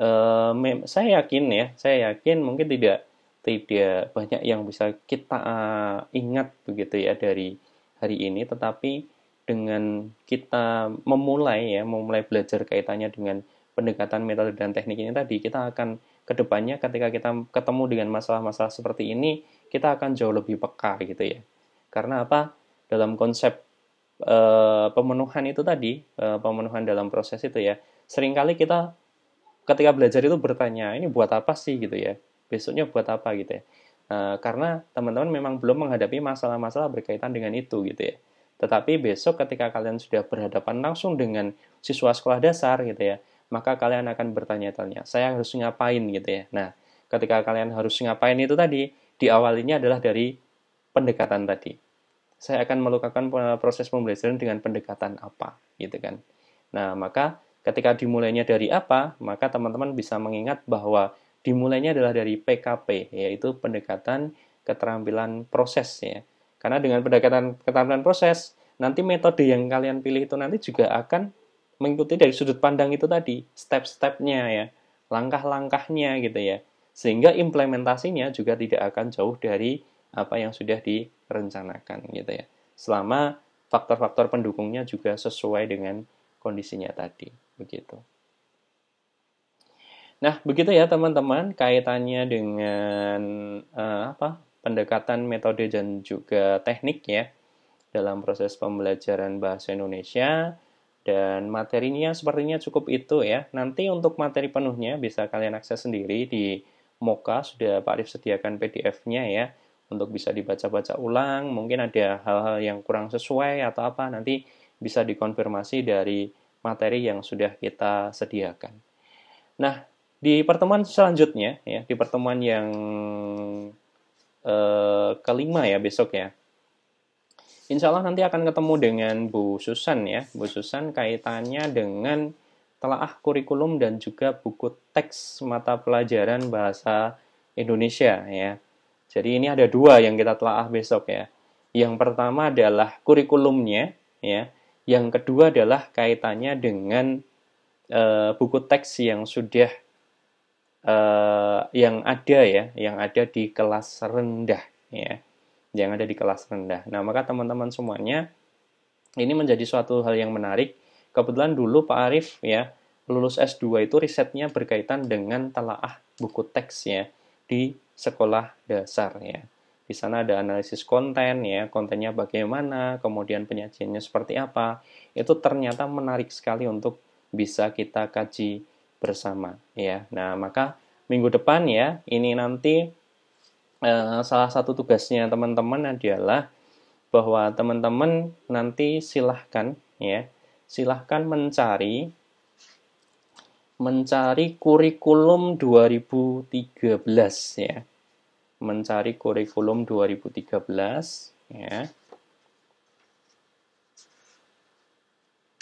A: eh, saya yakin ya saya yakin mungkin tidak tidak banyak yang bisa kita eh, ingat begitu ya dari hari ini, tetapi dengan kita memulai ya, memulai belajar kaitannya dengan pendekatan metode dan teknik ini tadi, kita akan kedepannya ketika kita ketemu dengan masalah-masalah seperti ini, kita akan jauh lebih peka gitu ya. Karena apa? Dalam konsep e, pemenuhan itu tadi, e, pemenuhan dalam proses itu ya, seringkali kita ketika belajar itu bertanya, ini buat apa sih gitu ya? Besoknya buat apa gitu ya? Eh, karena teman-teman memang belum menghadapi masalah-masalah berkaitan dengan itu gitu ya. Tetapi besok ketika kalian sudah berhadapan langsung dengan siswa sekolah dasar gitu ya, maka kalian akan bertanya-tanya, saya harus ngapain gitu ya. Nah, ketika kalian harus ngapain itu tadi, diawalinya adalah dari pendekatan tadi. Saya akan melakukan proses pembelajaran dengan pendekatan apa gitu kan. Nah, maka ketika dimulainya dari apa, maka teman-teman bisa mengingat bahwa dimulainya adalah dari PKP, yaitu pendekatan keterampilan proses ya. Karena dengan pendekatan keterampilan proses, nanti metode yang kalian pilih itu nanti juga akan mengikuti dari sudut pandang itu tadi, step-stepnya ya, langkah-langkahnya gitu ya. Sehingga implementasinya juga tidak akan jauh dari apa yang sudah direncanakan gitu ya. Selama faktor-faktor pendukungnya juga sesuai dengan kondisinya tadi, begitu. Nah, begitu ya teman-teman kaitannya dengan uh, apa? pendekatan metode dan juga teknik ya dalam proses pembelajaran bahasa Indonesia dan materinya sepertinya cukup itu ya. Nanti untuk materi penuhnya bisa kalian akses sendiri di Moka sudah Pak Arif sediakan PDF-nya ya untuk bisa dibaca-baca ulang. Mungkin ada hal-hal yang kurang sesuai atau apa nanti bisa dikonfirmasi dari materi yang sudah kita sediakan. Nah, di pertemuan selanjutnya, ya, di pertemuan yang eh, kelima ya besok ya, Insya Allah nanti akan ketemu dengan Bu Susan ya. Bu Susan kaitannya dengan telaah kurikulum dan juga buku teks mata pelajaran bahasa Indonesia ya. Jadi ini ada dua yang kita telaah besok ya. Yang pertama adalah kurikulumnya ya. Yang kedua adalah kaitannya dengan e, buku teks yang sudah Eh, yang ada ya, yang ada di kelas rendah ya, yang ada di kelas rendah. Nah, maka teman-teman semuanya ini menjadi suatu hal yang menarik. Kebetulan dulu Pak Arif ya lulus S2 itu risetnya berkaitan dengan telaah buku teks ya di sekolah dasar ya. Di sana ada analisis konten ya, kontennya bagaimana, kemudian penyajiannya seperti apa. Itu ternyata menarik sekali untuk bisa kita kaji bersama ya. Nah, maka minggu depan ya, ini nanti eh, salah satu tugasnya teman-teman adalah bahwa teman-teman nanti silahkan ya, silahkan mencari mencari kurikulum 2013 ya. Mencari kurikulum 2013 ya.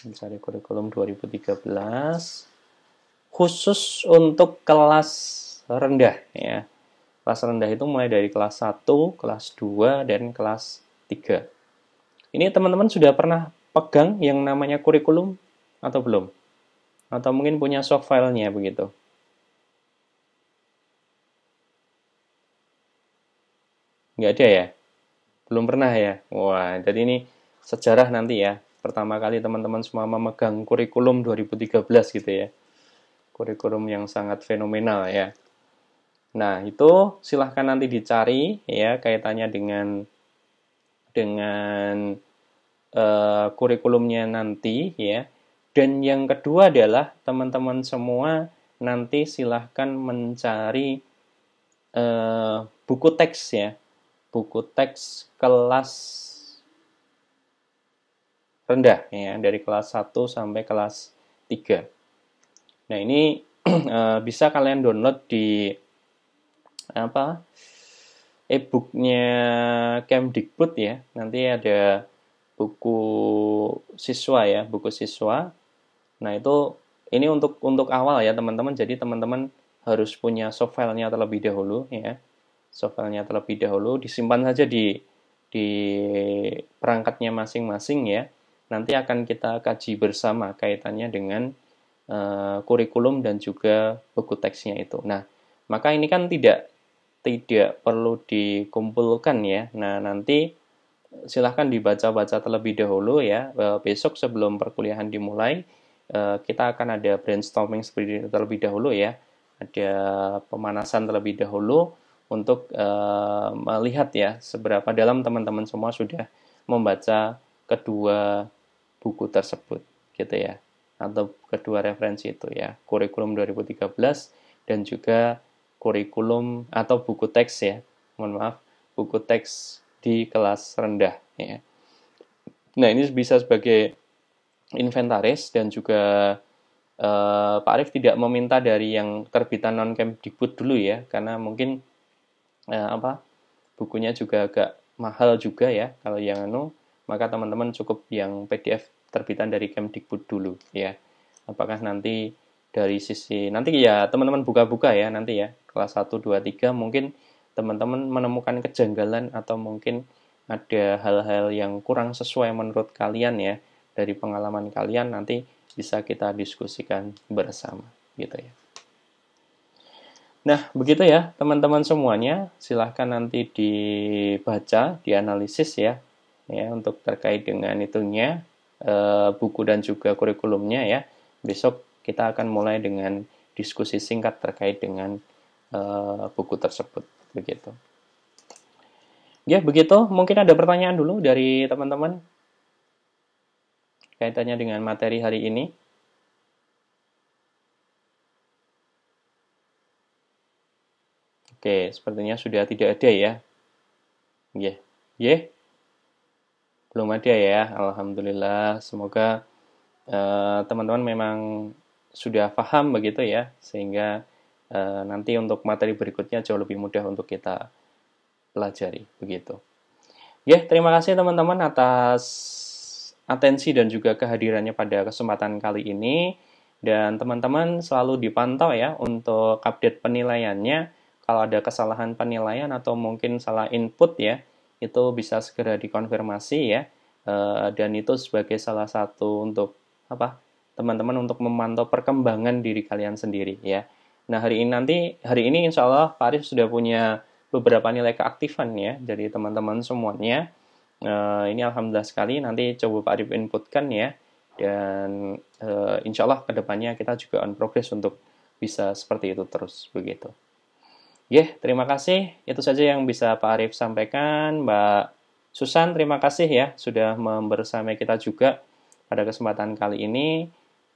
A: Mencari kurikulum 2013 khusus untuk kelas rendah ya. Kelas rendah itu mulai dari kelas 1, kelas 2, dan kelas 3. Ini teman-teman sudah pernah pegang yang namanya kurikulum atau belum? Atau mungkin punya soft file begitu? Nggak ada ya? Belum pernah ya? Wah, jadi ini sejarah nanti ya. Pertama kali teman-teman semua memegang kurikulum 2013 gitu ya kurikulum yang sangat fenomenal ya. Nah, itu silahkan nanti dicari ya kaitannya dengan dengan uh, kurikulumnya nanti ya. Dan yang kedua adalah teman-teman semua nanti silahkan mencari uh, buku teks ya. Buku teks kelas rendah ya dari kelas 1 sampai kelas 3. Nah, ini eh, bisa kalian download di apa? e-booknya Kemdikbud ya. Nanti ada buku siswa ya, buku siswa. Nah, itu ini untuk untuk awal ya, teman-teman. Jadi teman-teman harus punya soft filenya terlebih dahulu ya. Soft filenya terlebih dahulu disimpan saja di di perangkatnya masing-masing ya. Nanti akan kita kaji bersama kaitannya dengan Eh, kurikulum dan juga buku teksnya itu. Nah, maka ini kan tidak tidak perlu dikumpulkan ya. Nah, nanti silahkan dibaca-baca terlebih dahulu ya. Eh, besok sebelum perkuliahan dimulai, eh, kita akan ada brainstorming seperti terlebih dahulu ya. Ada pemanasan terlebih dahulu untuk melihat ya seberapa dalam teman-teman semua sudah membaca kedua buku tersebut gitu ya atau kedua referensi itu ya, kurikulum 2013 dan juga kurikulum atau buku teks ya, mohon maaf, buku teks di kelas rendah ya. Nah, ini bisa sebagai inventaris dan juga eh, Pak Arief tidak meminta dari yang terbitan non camp dibut dulu ya, karena mungkin eh, apa bukunya juga agak mahal juga ya kalau yang anu maka teman-teman cukup yang PDF terbitan dari Kemdikbud dulu ya. Apakah nanti dari sisi nanti ya teman-teman buka-buka ya nanti ya kelas 1 2 3 mungkin teman-teman menemukan kejanggalan atau mungkin ada hal-hal yang kurang sesuai menurut kalian ya dari pengalaman kalian nanti bisa kita diskusikan bersama gitu ya. Nah, begitu ya teman-teman semuanya. Silahkan nanti dibaca, dianalisis ya, ya untuk terkait dengan itunya. Eh, buku dan juga kurikulumnya ya. Besok kita akan mulai dengan diskusi singkat terkait dengan eh, buku tersebut begitu. Ya, begitu. Mungkin ada pertanyaan dulu dari teman-teman kaitannya dengan materi hari ini. Oke, sepertinya sudah tidak ada ya. Ya, yeah. ya. Yeah belum ada ya alhamdulillah semoga eh, teman-teman uh, memang sudah paham begitu ya sehingga uh, nanti untuk materi berikutnya jauh lebih mudah untuk kita pelajari begitu ya terima kasih teman-teman atas atensi dan juga kehadirannya pada kesempatan kali ini dan teman-teman selalu dipantau ya untuk update penilaiannya kalau ada kesalahan penilaian atau mungkin salah input ya itu bisa segera dikonfirmasi ya eh, dan itu sebagai salah satu untuk apa teman-teman untuk memantau perkembangan diri kalian sendiri ya. Nah hari ini nanti hari ini insya Allah Pak Arif sudah punya beberapa nilai keaktifan ya dari teman-teman semuanya. Eh, ini alhamdulillah sekali nanti coba Pak Arif inputkan ya dan eh, insya Allah kedepannya kita juga on progress untuk bisa seperti itu terus begitu. Ya, yeah, terima kasih. Itu saja yang bisa Pak Arief sampaikan. Mbak Susan, terima kasih ya sudah membersamai kita juga pada kesempatan kali ini.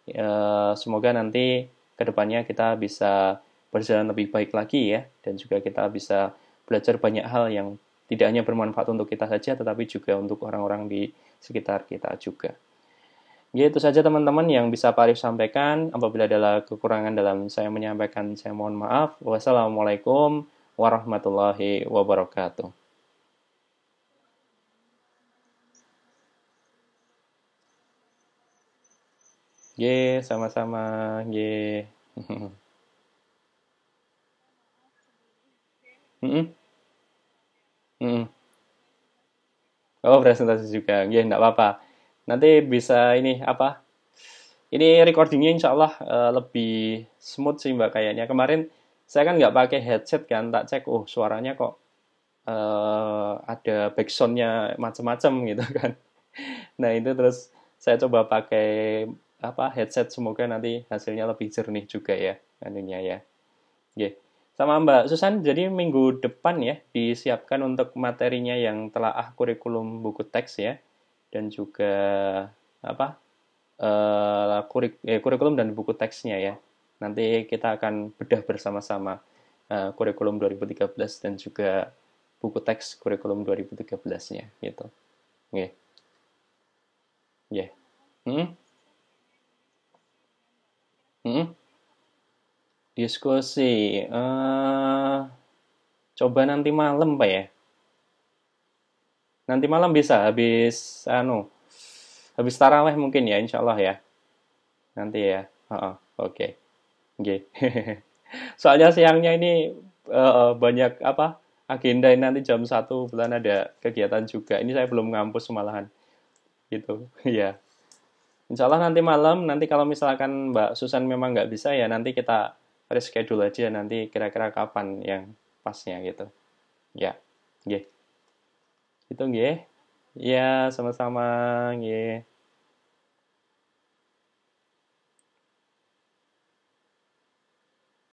A: Ya, semoga nanti kedepannya kita bisa berjalan lebih baik lagi ya, dan juga kita bisa belajar banyak hal yang tidak hanya bermanfaat untuk kita saja, tetapi juga untuk orang-orang di sekitar kita juga. Ya itu saja teman-teman yang bisa Pak Arif sampaikan. Apabila ada kekurangan dalam saya menyampaikan, saya mohon maaf. Wassalamualaikum warahmatullahi wabarakatuh. Ye, sama-sama. Ye. Mm -mm. Mm. Oh, presentasi juga. Ya, enggak apa-apa nanti bisa ini apa ini recordingnya insya Allah uh, eh, lebih smooth sih mbak kayaknya kemarin saya kan nggak pakai headset kan tak cek oh suaranya kok uh, ada backsoundnya macam-macam gitu kan nah itu terus saya coba pakai apa headset semoga nanti hasilnya lebih jernih juga ya anunya ya yeah. sama Mbak Susan jadi minggu depan ya disiapkan untuk materinya yang telah ah kurikulum buku teks ya dan juga apa uh, kurik, eh, kurikulum dan buku teksnya ya. Nanti kita akan bedah bersama-sama uh, kurikulum 2013 dan juga buku teks kurikulum 2013-nya gitu. Oke. Okay. Ya. Yeah. Hmm? Hmm? Diskusi. Uh, coba nanti malam, Pak ya. Nanti malam bisa habis anu habis taraweh mungkin ya insya Allah ya. Nanti ya. Uh -uh, Oke. Okay. Okay. Soalnya siangnya ini uh, banyak apa agenda ini nanti jam satu bulan ada kegiatan juga. Ini saya belum ngampus malahan. Gitu. ya. Yeah. Insya Allah nanti malam, nanti kalau misalkan Mbak Susan memang nggak bisa ya nanti kita reschedule aja nanti kira-kira kapan yang pasnya gitu. Ya, yeah. yeah. Itu nggih. Iya, sama-sama nggih.